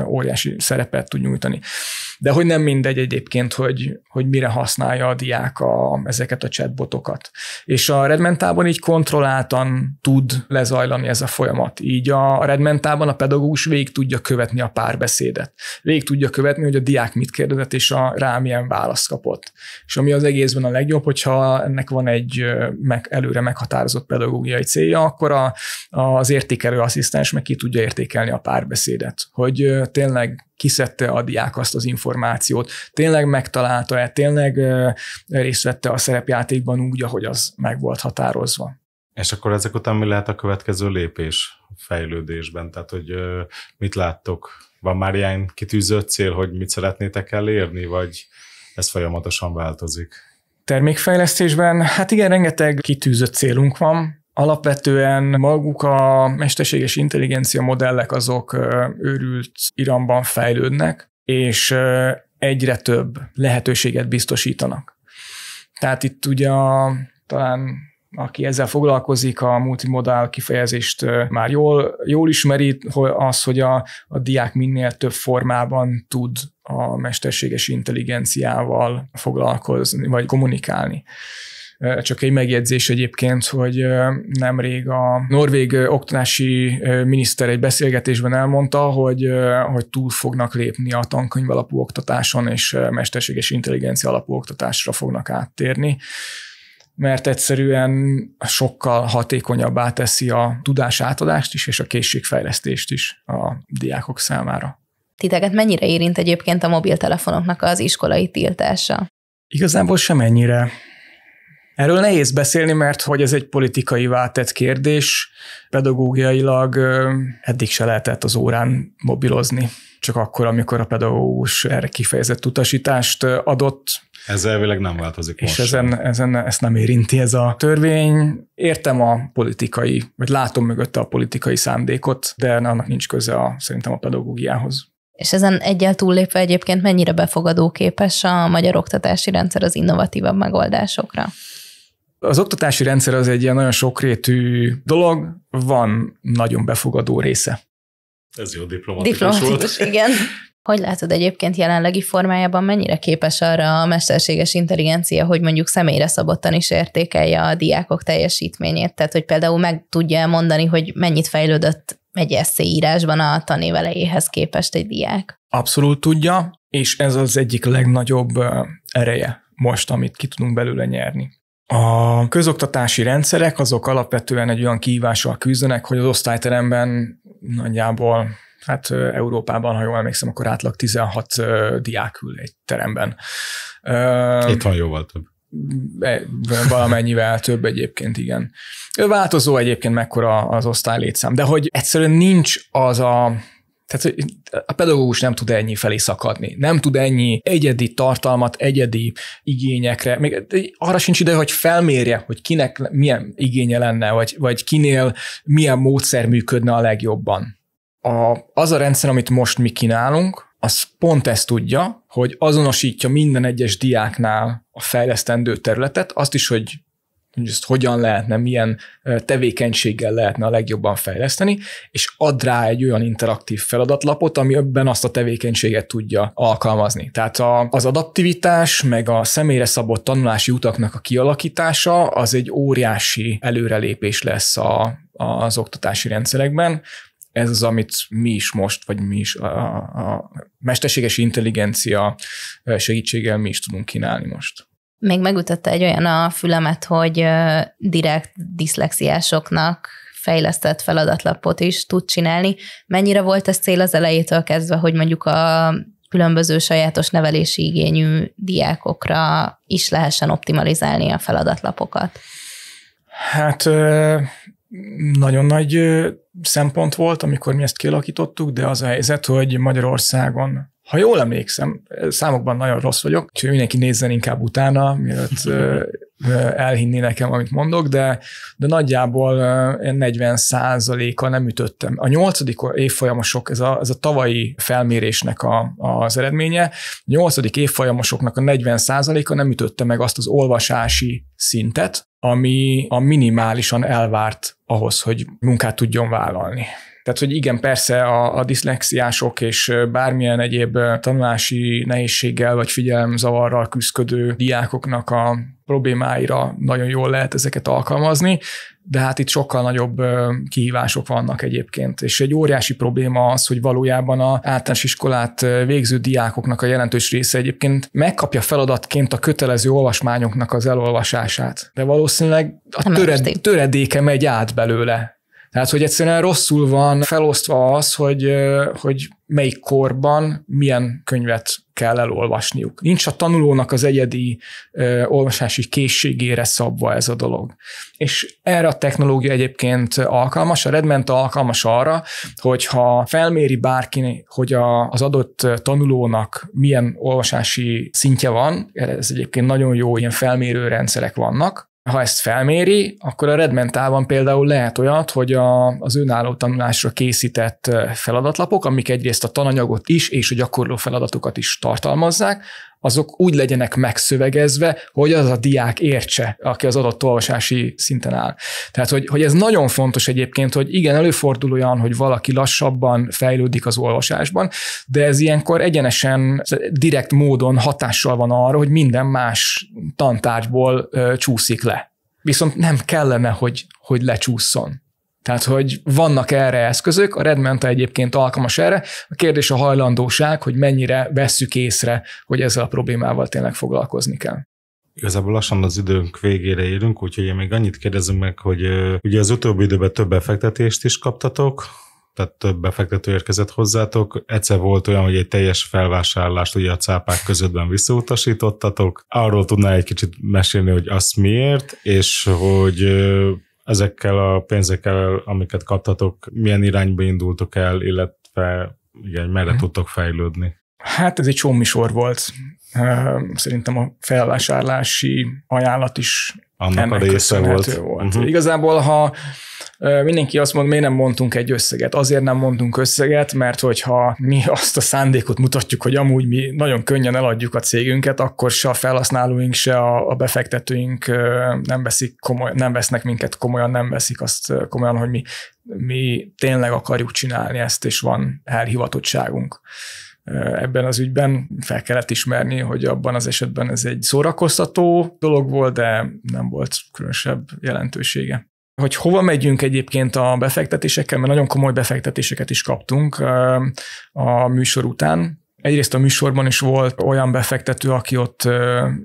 óriási szerepet tud nyújtani. De hogy nem mindegy egyébként, hogy, hogy mire használ használja a diák a, ezeket a chatbotokat. És a Redmentában így kontrolláltan tud lezajlani ez a folyamat. Így a Redmentában a pedagógus végig tudja követni a párbeszédet. Végig tudja követni, hogy a diák mit kérdezett, és a rá milyen választ kapott. És ami az egészben a legjobb, hogyha ennek van egy meg, előre meghatározott pedagógiai célja, akkor a, az értékelő asszisztens meg ki tudja értékelni a párbeszédet. Hogy tényleg kiszedte a diák azt az információt, tényleg megtalálta-e, tényleg részt vette a szerepjátékban úgy, ahogy az meg volt határozva. És akkor ezek után mi lehet a következő lépés a fejlődésben? Tehát, hogy mit láttok? Van már ilyen kitűzött cél, hogy mit szeretnétek elérni, vagy ez folyamatosan változik? Termékfejlesztésben, hát igen, rengeteg kitűzött célunk van, Alapvetően maguk a mesterséges intelligencia modellek azok őrült iramban fejlődnek, és egyre több lehetőséget biztosítanak. Tehát itt ugye a, talán aki ezzel foglalkozik, a multimodál kifejezést már jól, jól ismeri, az, hogy a, a diák minél több formában tud a mesterséges intelligenciával foglalkozni, vagy kommunikálni. Csak egy megjegyzés egyébként, hogy nemrég a norvég oktatási miniszter egy beszélgetésben elmondta, hogy, hogy túl fognak lépni a tankönyv alapú oktatáson, és mesterséges intelligencia alapú oktatásra fognak áttérni mert egyszerűen sokkal hatékonyabbá teszi a tudásátadást is, és a készségfejlesztést is a diákok számára. Titeket mennyire érint egyébként a mobiltelefonoknak az iskolai tiltása? Igazából semennyire. Erről nehéz beszélni, mert hogy ez egy politikai váltett kérdés, pedagógiailag eddig se lehetett az órán mobilozni csak akkor, amikor a pedagógus erre kifejezett utasítást adott. Ez elvileg nem változik és most. És ezen, ezen ezt nem érinti ez a törvény. Értem a politikai, vagy látom mögötte a politikai szándékot, de annak nincs köze a, szerintem a pedagógiához. És ezen egyel túllépve egyébként mennyire befogadóképes a magyar oktatási rendszer az innovatívabb megoldásokra? Az oktatási rendszer az egy ilyen nagyon sokrétű dolog, van nagyon befogadó része. Ez jó diplomatikus, diplomatikus volt. igen. Hogy látod egyébként jelenlegi formájában mennyire képes arra a mesterséges intelligencia, hogy mondjuk személyre szabottan is értékelje a diákok teljesítményét? Tehát, hogy például meg tudja mondani, hogy mennyit fejlődött egy eszéírásban a tanév elejéhez képest egy diák? Abszolút tudja, és ez az egyik legnagyobb ereje most, amit ki tudunk belőle nyerni. A közoktatási rendszerek azok alapvetően egy olyan kihívással küzdenek, hogy az osztályteremben nagyjából, hát Európában, ha jól emlékszem, akkor átlag 16 diák ül egy teremben. Itt van jóval több. E, valamennyivel több egyébként, igen. Változó egyébként mekkora az osztály létszám, de hogy egyszerűen nincs az a tehát a pedagógus nem tud ennyi felé szakadni, nem tud ennyi egyedi tartalmat, egyedi igényekre, még arra sincs ide, hogy felmérje, hogy kinek milyen igénye lenne, vagy, vagy kinél milyen módszer működne a legjobban. A, az a rendszer, amit most mi kínálunk, az pont ezt tudja, hogy azonosítja minden egyes diáknál a fejlesztendő területet, azt is, hogy hogy ezt hogyan lehetne, milyen tevékenységgel lehetne a legjobban fejleszteni, és ad rá egy olyan interaktív feladatlapot, ami ebben azt a tevékenységet tudja alkalmazni. Tehát a, az adaptivitás, meg a személyre szabott tanulási utaknak a kialakítása, az egy óriási előrelépés lesz a, az oktatási rendszerekben, ez az, amit mi is most, vagy mi is a, a mesterséges intelligencia segítséggel mi is tudunk kínálni most még megütötte egy olyan a fülemet, hogy direkt diszlexiásoknak fejlesztett feladatlapot is tud csinálni. Mennyire volt ez cél az elejétől kezdve, hogy mondjuk a különböző sajátos nevelési igényű diákokra is lehessen optimalizálni a feladatlapokat? Hát nagyon nagy szempont volt, amikor mi ezt kialakítottuk, de az a helyzet, hogy Magyarországon ha jól emlékszem, számokban nagyon rossz vagyok, úgyhogy mindenki nézzen inkább utána, mielőtt elhinni nekem, amit mondok, de, de nagyjából 40 a nem ütöttem. A nyolcadik évfolyamosok, ez a, ez a tavalyi felmérésnek a, az eredménye, a nyolcadik évfolyamosoknak a 40 a nem ütötte meg azt az olvasási szintet, ami a minimálisan elvárt ahhoz, hogy munkát tudjon vállalni. Tehát, hogy igen, persze a, a diszlexiások és bármilyen egyéb tanulási nehézséggel vagy figyelemzavarral küzdködő diákoknak a problémáira nagyon jól lehet ezeket alkalmazni, de hát itt sokkal nagyobb kihívások vannak egyébként. És egy óriási probléma az, hogy valójában a általános iskolát végző diákoknak a jelentős része egyébként megkapja feladatként a kötelező olvasmányoknak az elolvasását. De valószínűleg a töred, töredéke megy át belőle tehát, hogy egyszerűen rosszul van felosztva az, hogy, hogy melyik korban milyen könyvet kell elolvasniuk. Nincs a tanulónak az egyedi ö, olvasási készségére szabva ez a dolog. És erre a technológia egyébként alkalmas, a Redment alkalmas arra, hogyha felméri bárki, hogy a, az adott tanulónak milyen olvasási szintje van, ez egyébként nagyon jó ilyen felmérő rendszerek vannak, ha ezt felméri, akkor a Redmentálban például lehet olyat, hogy a, az önálló tanulásra készített feladatlapok, amik egyrészt a tananyagot is és a gyakorló feladatokat is tartalmazzák, azok úgy legyenek megszövegezve, hogy az a diák értse, aki az adott olvasási szinten áll. Tehát, hogy, hogy ez nagyon fontos egyébként, hogy igen, előfordul olyan, hogy valaki lassabban fejlődik az olvasásban, de ez ilyenkor egyenesen, direkt módon hatással van arra, hogy minden más tantárgyból ö, csúszik le. Viszont nem kellene, hogy, hogy lecsúszson. Tehát, hogy vannak erre eszközök, a Redmenta egyébként alkalmas erre. A kérdés a hajlandóság, hogy mennyire vesszük észre, hogy ezzel a problémával tényleg foglalkozni kell. Igazából lassan az időnk végére érünk, úgyhogy én még annyit kérdezünk meg, hogy ugye az utóbbi időben több befektetést is kaptatok, tehát több befektető érkezett hozzátok. Egyszer volt olyan, hogy egy teljes felvásárlást ugye a cápák közöttben visszautasítottatok. Arról tudnál egy kicsit mesélni, hogy azt miért, és hogy ezekkel a pénzekkel, amiket kaptatok, milyen irányba indultok el, illetve igen, merre mhm. tudtok fejlődni? Hát ez egy csommisor volt. Szerintem a felvásárlási ajánlat is annak ennek a része volt. volt. Uh-huh. Igazából, ha Mindenki azt mond, miért nem mondtunk egy összeget? Azért nem mondtunk összeget, mert hogyha mi azt a szándékot mutatjuk, hogy amúgy mi nagyon könnyen eladjuk a cégünket, akkor se a felhasználóink, se a befektetőink nem, veszik komoly, nem vesznek minket komolyan, nem veszik azt komolyan, hogy mi, mi tényleg akarjuk csinálni ezt, és van elhivatottságunk ebben az ügyben fel kellett ismerni, hogy abban az esetben ez egy szórakoztató dolog volt, de nem volt különösebb jelentősége hogy hova megyünk egyébként a befektetésekkel, mert nagyon komoly befektetéseket is kaptunk a műsor után. Egyrészt a műsorban is volt olyan befektető, aki ott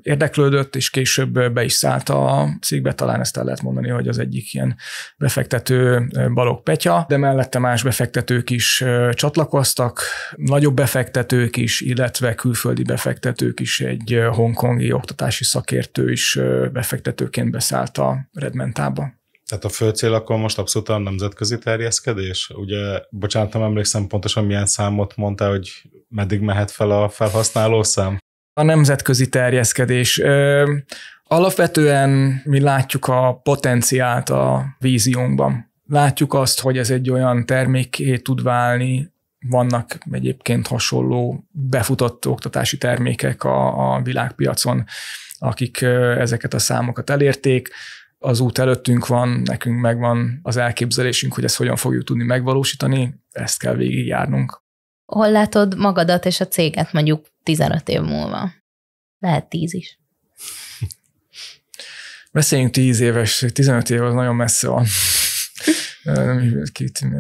érdeklődött, és később be is szállt a cégbe, talán ezt el lehet mondani, hogy az egyik ilyen befektető balok Petya, de mellette más befektetők is csatlakoztak, nagyobb befektetők is, illetve külföldi befektetők is, egy hongkongi oktatási szakértő is befektetőként beszállt a Redmentába. Tehát a fő cél akkor most abszolút a nemzetközi terjeszkedés? Ugye, bocsánat, nem emlékszem pontosan milyen számot mondta, hogy meddig mehet fel a felhasználó szám? A nemzetközi terjeszkedés. Alapvetően mi látjuk a potenciált a víziónkban. Látjuk azt, hogy ez egy olyan terméké tud válni, vannak egyébként hasonló befutott oktatási termékek a, a világpiacon, akik ezeket a számokat elérték az út előttünk van, nekünk megvan az elképzelésünk, hogy ezt hogyan fogjuk tudni megvalósítani, ezt kell végigjárnunk. Hol látod magadat és a céget mondjuk 15 év múlva? Lehet 10 is. Beszéljünk 10 éves, 15 év az nagyon messze van.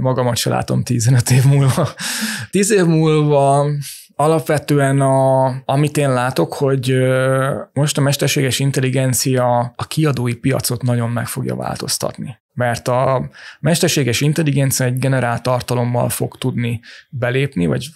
Magamat se látom 15 év múlva. 10 év múlva Alapvetően, a, amit én látok, hogy most a mesterséges intelligencia a kiadói piacot nagyon meg fogja változtatni mert a mesterséges intelligencia egy generált tartalommal fog tudni belépni, vagy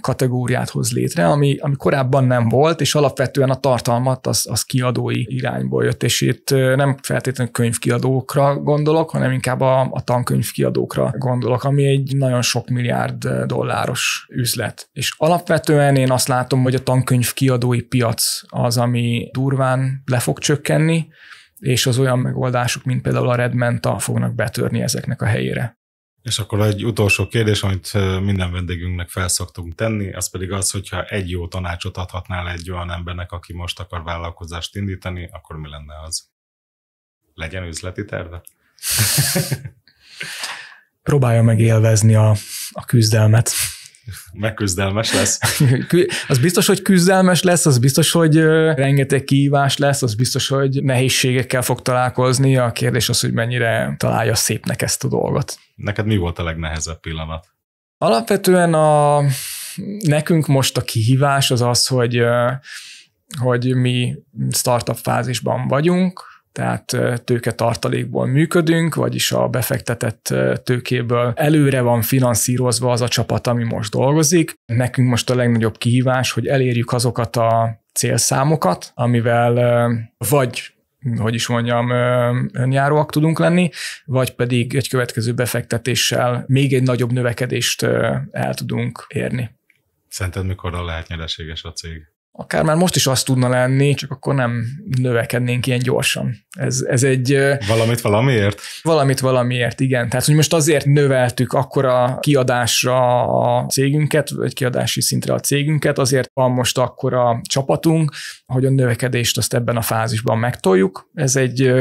kategóriát hoz létre, ami, ami korábban nem volt, és alapvetően a tartalmat az, az kiadói irányból jött, és itt nem feltétlenül könyvkiadókra gondolok, hanem inkább a, a tankönyvkiadókra gondolok, ami egy nagyon sok milliárd dolláros üzlet. És alapvetően én azt látom, hogy a tankönyvkiadói piac az, ami durván le fog csökkenni, és az olyan megoldások, mint például a Red Menta fognak betörni ezeknek a helyére. És akkor egy utolsó kérdés, amit minden vendégünknek felszoktunk tenni, az pedig az, hogyha egy jó tanácsot adhatnál egy olyan embernek, aki most akar vállalkozást indítani, akkor mi lenne az? Legyen üzleti terve? Próbálja meg élvezni a, a küzdelmet megküzdelmes lesz. az biztos, hogy küzdelmes lesz, az biztos, hogy rengeteg kihívás lesz, az biztos, hogy nehézségekkel fog találkozni. A kérdés az, hogy mennyire találja szépnek ezt a dolgot. Neked mi volt a legnehezebb pillanat? Alapvetően a, nekünk most a kihívás az az, hogy hogy mi startup fázisban vagyunk, tehát tartalékból működünk, vagyis a befektetett tőkéből előre van finanszírozva az a csapat, ami most dolgozik. Nekünk most a legnagyobb kihívás, hogy elérjük azokat a célszámokat, amivel vagy hogy is mondjam, önjáróak tudunk lenni, vagy pedig egy következő befektetéssel még egy nagyobb növekedést el tudunk érni. Szerinted mikor lehet nyereséges a cég? akár már most is azt tudna lenni, csak akkor nem növekednénk ilyen gyorsan. Ez, ez egy... Valamit valamiért? Valamit valamiért, igen. Tehát, hogy most azért növeltük akkora kiadásra a cégünket, vagy kiadási szintre a cégünket, azért van most akkora csapatunk, hogy a növekedést azt ebben a fázisban megtoljuk. Ez egy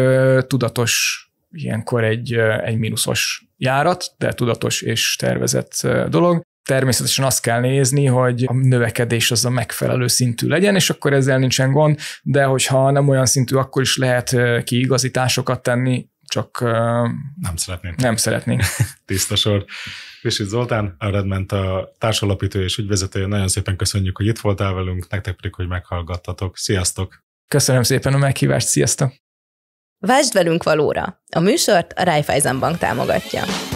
tudatos ilyenkor egy, egy mínuszos járat, de tudatos és tervezett dolog természetesen azt kell nézni, hogy a növekedés az a megfelelő szintű legyen, és akkor ezzel nincsen gond, de hogyha nem olyan szintű, akkor is lehet kiigazításokat tenni, csak nem szeretnénk. Nem szeretnénk. Tiszta sor. Visit Zoltán, Redment a társalapító és ügyvezetője, nagyon szépen köszönjük, hogy itt voltál velünk, nektek pedig, hogy meghallgattatok. Sziasztok! Köszönöm szépen a meghívást, sziasztok! Vásd velünk valóra! A műsort a Raiffeisen Bank támogatja.